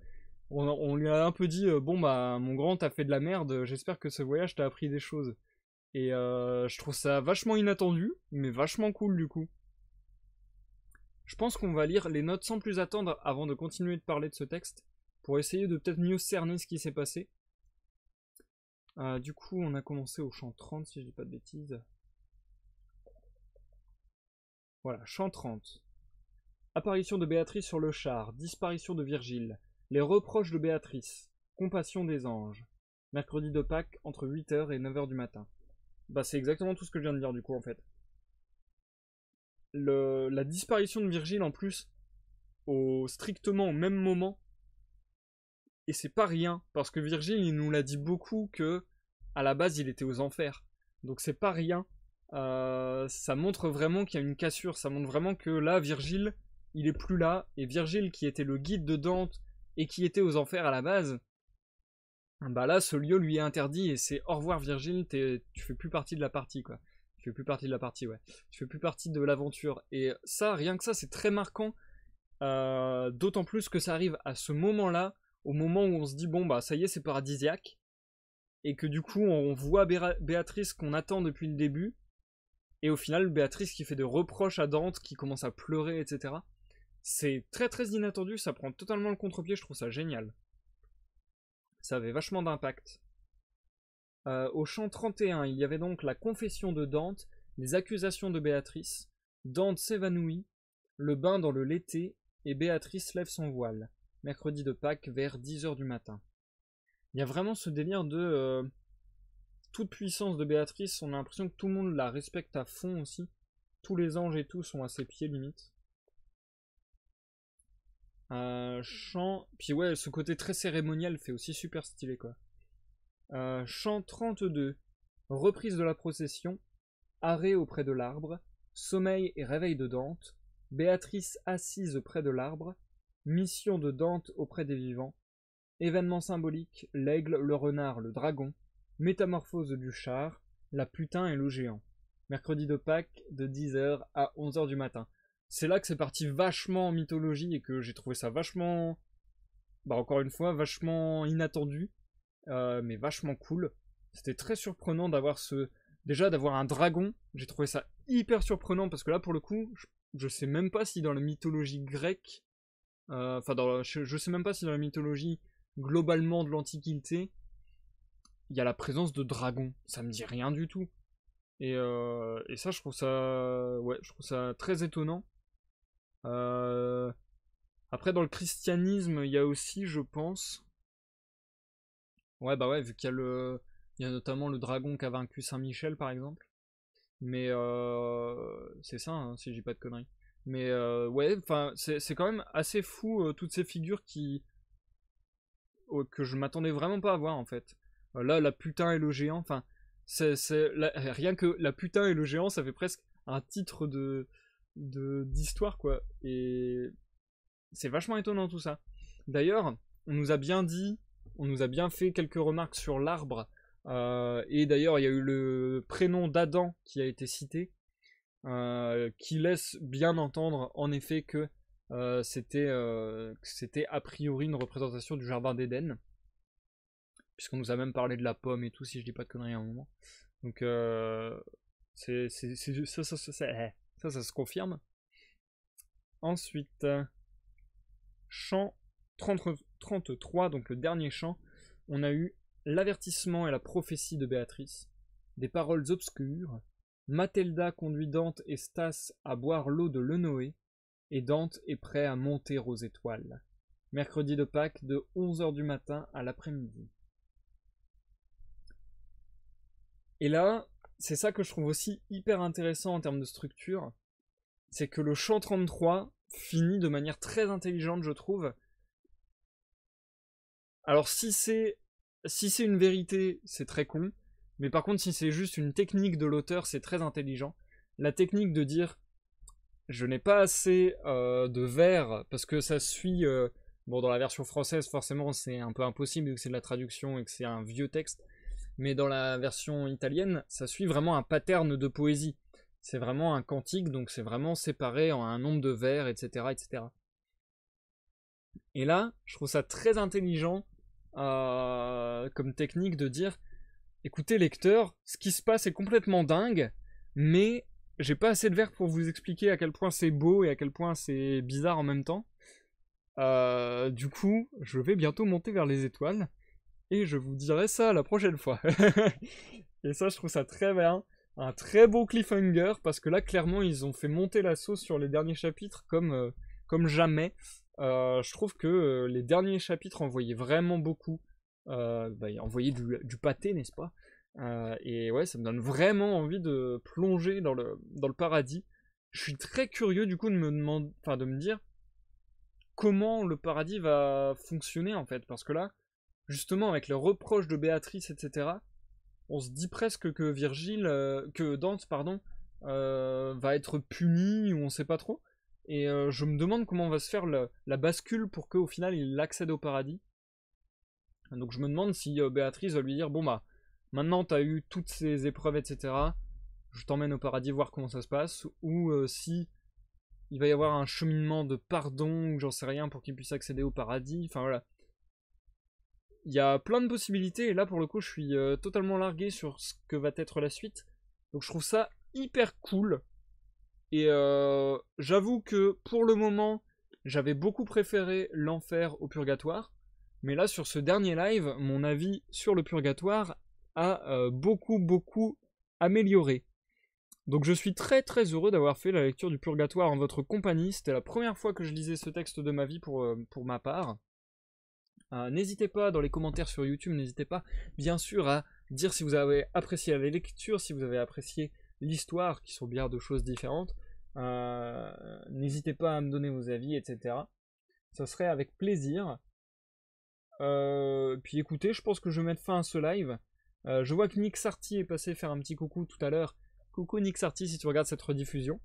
A: on, lui a un peu dit euh, Bon, bah, mon grand, t'as fait de la merde, j'espère que ce voyage t'a appris des choses. Et je trouve ça vachement inattendu, mais vachement cool, du coup. Je pense qu'on va lire les notes sans plus attendre avant de continuer de parler de ce texte pour essayer de peut-être mieux cerner ce qui s'est passé. Euh, du coup, on a commencé au champ 30, si je dis pas de bêtises. Voilà, champ 30. Apparition de Béatrice sur le char, disparition de Virgile, les reproches de Béatrice, compassion des anges. Mercredi de Pâques, entre 8h et 9h du matin. Bah, c'est exactement tout ce que je viens de dire, du coup, en fait. Le, la disparition de Virgile, en plus, au strictement au même moment et c'est pas rien, parce que Virgile, il nous l'a dit beaucoup que à la base, il était aux enfers. Donc c'est pas rien. Euh, ça montre vraiment qu'il y a une cassure, ça montre vraiment que là, Virgile, il est plus là. Et Virgile, qui était le guide de Dante et qui était aux enfers à la base, bah là, ce lieu lui est interdit et c'est au revoir Virgile, tu fais plus partie de la partie, quoi. Tu fais plus partie de la partie, ouais. Tu fais plus partie de l'aventure. Et ça, rien que ça, c'est très marquant. Euh, d'autant plus que ça arrive à ce moment-là au moment où on se dit bon bah ça y est c'est paradisiaque et que du coup on voit Béatrice qu'on attend depuis le début et au final Béatrice qui fait des reproches à Dante qui commence à pleurer etc c'est très très inattendu ça prend totalement le contre-pied je trouve ça génial ça avait vachement d'impact euh, au chant 31 il y avait donc la confession de Dante les accusations de Béatrice Dante s'évanouit le bain dans le l'été et Béatrice lève son voile mercredi de Pâques vers 10h du matin. Il y a vraiment ce délire de euh, toute puissance de Béatrice, on a l'impression que tout le monde la respecte à fond aussi. Tous les anges et tout sont à ses pieds limite. Euh, chant. Puis ouais, ce côté très cérémonial fait aussi super stylé quoi. Euh, chant 32. Reprise de la procession. Arrêt auprès de l'arbre. Sommeil et réveil de Dante. Béatrice assise près de l'arbre. Mission de Dante auprès des vivants, Événement symbolique l'aigle, le renard, le dragon, métamorphose du char, la putain et le géant. Mercredi de Pâques de 10h à 11h du matin. C'est là que c'est parti vachement en mythologie et que j'ai trouvé ça vachement, bah encore une fois, vachement inattendu, euh, mais vachement cool. C'était très surprenant d'avoir ce, déjà d'avoir un dragon. J'ai trouvé ça hyper surprenant parce que là pour le coup, je sais même pas si dans la mythologie grecque euh, enfin, je, je sais même pas si dans la mythologie globalement de l'Antiquité, il y a la présence de dragons. Ça me dit rien du tout. Et, euh, et ça, je trouve ça, très étonnant. Euh, après, dans le christianisme, il y a aussi, je pense, ouais, bah ouais, vu qu'il y a le, il y a notamment le dragon qui a vaincu Saint Michel, par exemple. Mais c'est ça, hein, si j'ai pas de conneries. Mais euh, ouais, enfin, c'est quand même assez fou euh, toutes ces figures qui que je m'attendais vraiment pas à voir en fait. Euh, là, la putain et le géant, enfin, c'est rien que la putain et le géant, ça fait presque un titre de d'histoire quoi. Et c'est vachement étonnant tout ça. D'ailleurs, on nous a bien dit, on nous a bien fait quelques remarques sur l'arbre. et d'ailleurs, il y a eu le prénom d'Adam qui a été cité. Euh, qui laisse bien entendre en effet euh, euh, que c'était a priori une représentation du jardin d'Éden puisqu'on nous a même parlé de la pomme et tout, si je dis pas de conneries à un moment. Donc, c'est, eh, ça, ça, se confirme. Ensuite, chant 33, donc le dernier chant, on a eu l'avertissement et la prophétie de Béatrice, des paroles obscures, Matelda conduit Dante et Stas à boire l'eau de Lenoé, et Dante est prêt à monter aux étoiles. Mercredi de Pâques de 11h du matin à l'après-midi. Et là, c'est ça que je trouve aussi hyper intéressant en termes de structure, c'est que le chant 33 finit de manière très intelligente, je trouve. Alors si c'est si c'est une vérité, c'est très con. Mais par contre, si c'est juste une technique de l'auteur, c'est très intelligent. La technique de dire je n'ai pas assez euh, de vers parce que ça suit. Euh, bon, dans la version française, forcément, c'est un peu impossible vu que c'est de la traduction et que c'est un vieux texte. Mais dans la version italienne, ça suit vraiment un pattern de poésie. C'est vraiment un cantique, donc c'est vraiment séparé en un nombre de vers, etc., etc. Et là, je trouve ça très intelligent euh, comme technique de dire écoutez lecteur, ce qui se passe est complètement dingue, mais j'ai pas assez de verre pour vous expliquer à quel point c'est beau et à quel point c'est bizarre en même temps. Euh, du coup, je vais bientôt monter vers les étoiles et je vous dirai ça la prochaine fois. [LAUGHS] et ça, je trouve ça très bien. Un très beau cliffhanger parce que là, clairement, ils ont fait monter la sauce sur les derniers chapitres comme, euh, comme jamais. Euh, je trouve que les derniers chapitres envoyaient vraiment beaucoup. Euh, bah, envoyer du, pâté, n'est-ce pas euh, Et ouais, ça me donne vraiment envie de plonger dans le, paradis. Je suis très curieux du coup de me demander, enfin de me dire comment le paradis va fonctionner en fait, parce que là, justement avec les reproches de Béatrice, etc., on se dit presque que Virgile, euh, que Dante, pardon, va être puni ou on sait pas trop. Et je me demande comment on va se faire la bascule pour qu'au final il accède au paradis. Donc je me demande si euh, Béatrice va lui dire Bon bah, maintenant t'as eu toutes ces épreuves, etc. Je t'emmène au paradis voir comment ça se passe. Ou euh, si il va y avoir un cheminement de pardon, ou j'en sais rien, pour qu'il puisse accéder au paradis. Enfin voilà. Il y a plein de possibilités, et là pour le coup, je suis euh, totalement largué sur ce que va être la suite. Donc je trouve ça hyper cool. Et j'avoue que pour le moment, j'avais beaucoup préféré l'enfer au purgatoire. Mais là, sur ce dernier live, mon avis sur le purgatoire a euh, beaucoup, beaucoup amélioré. Donc je suis très très heureux d'avoir fait la lecture du purgatoire en votre compagnie. C'était la première fois que je lisais ce texte de ma vie pour, euh, pour ma part. Euh, n'hésitez pas dans les commentaires sur YouTube, n'hésitez pas bien sûr à dire si vous avez apprécié la lecture, si vous avez apprécié l'histoire, qui sont bien deux choses différentes. n'hésitez pas à me donner vos avis, etc. Ça serait avec plaisir. Euh, puis écoutez, je pense que je vais mettre fin à ce live. Euh, je vois que Nick Sarty est passé faire un petit coucou tout à l'heure. Coucou Nick Sarty si tu regardes cette rediffusion.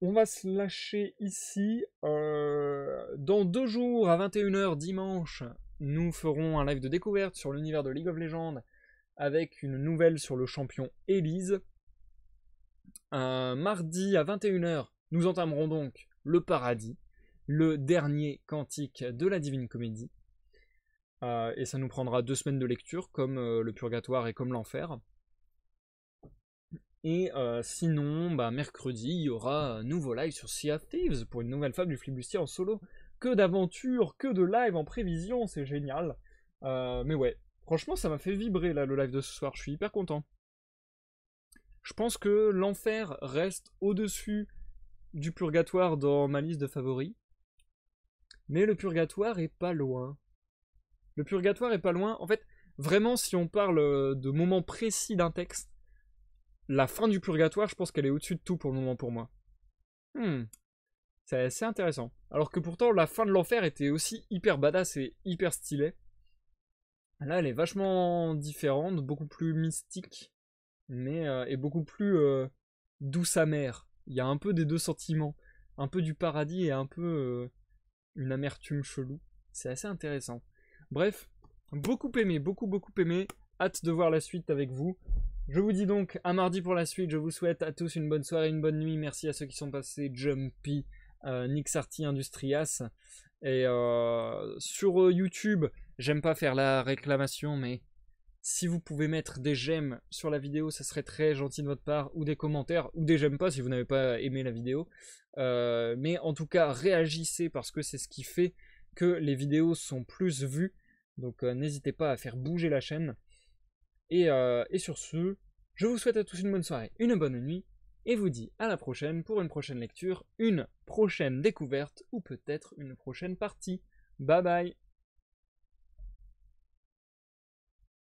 A: On va se lâcher ici. Euh, dans deux jours, à 21h dimanche, nous ferons un live de découverte sur l'univers de League of Legends avec une nouvelle sur le champion Elise. mardi à 21h, nous entamerons donc le paradis le dernier cantique de la Divine Comédie. Euh, et ça nous prendra deux semaines de lecture, comme euh, le Purgatoire et comme l'Enfer. Et euh, sinon, bah, mercredi, il y aura un nouveau live sur Sea of Thieves pour une nouvelle fable du flibustier en solo. Que d'aventures, que de live en prévision, c'est génial. mais ouais, franchement, ça m'a fait vibrer là le live de ce soir, je suis hyper content. Je pense que l'enfer reste au-dessus du purgatoire dans ma liste de favoris mais le purgatoire est pas loin. Le purgatoire est pas loin. En fait, vraiment, si on parle euh, de moments précis d'un texte, la fin du purgatoire, je pense qu'elle est au-dessus de tout pour le moment pour moi. Hmm. C'est assez intéressant. Alors que pourtant, la fin de l'enfer était aussi hyper badass et hyper stylée. Là, elle est vachement différente, beaucoup plus mystique, mais euh, et beaucoup plus euh, douce amère. Il y a un peu des deux sentiments, un peu du paradis et un peu une amertume chelou. C'est assez intéressant. Bref, beaucoup aimé, beaucoup beaucoup aimé. Hâte de voir la suite avec vous. Je vous dis donc à mardi pour la suite. Je vous souhaite à tous une bonne soirée, une bonne nuit. Merci à ceux qui sont passés Jumpy, euh, Nixarty, Industrias. Et euh, sur euh, YouTube, j'aime pas faire la réclamation, mais si vous pouvez mettre des j'aime sur la vidéo, ça serait très gentil de votre part, ou des commentaires, ou des j'aime pas si vous n'avez pas aimé la vidéo. Euh, mais en tout cas, réagissez parce que c'est ce qui fait que les vidéos sont plus vues. Donc euh, n'hésitez pas à faire bouger la chaîne. Et, euh, et sur ce, je vous souhaite à tous une bonne soirée, une bonne nuit, et vous dis à la prochaine pour une prochaine lecture, une prochaine découverte, ou peut-être une prochaine partie. Bye bye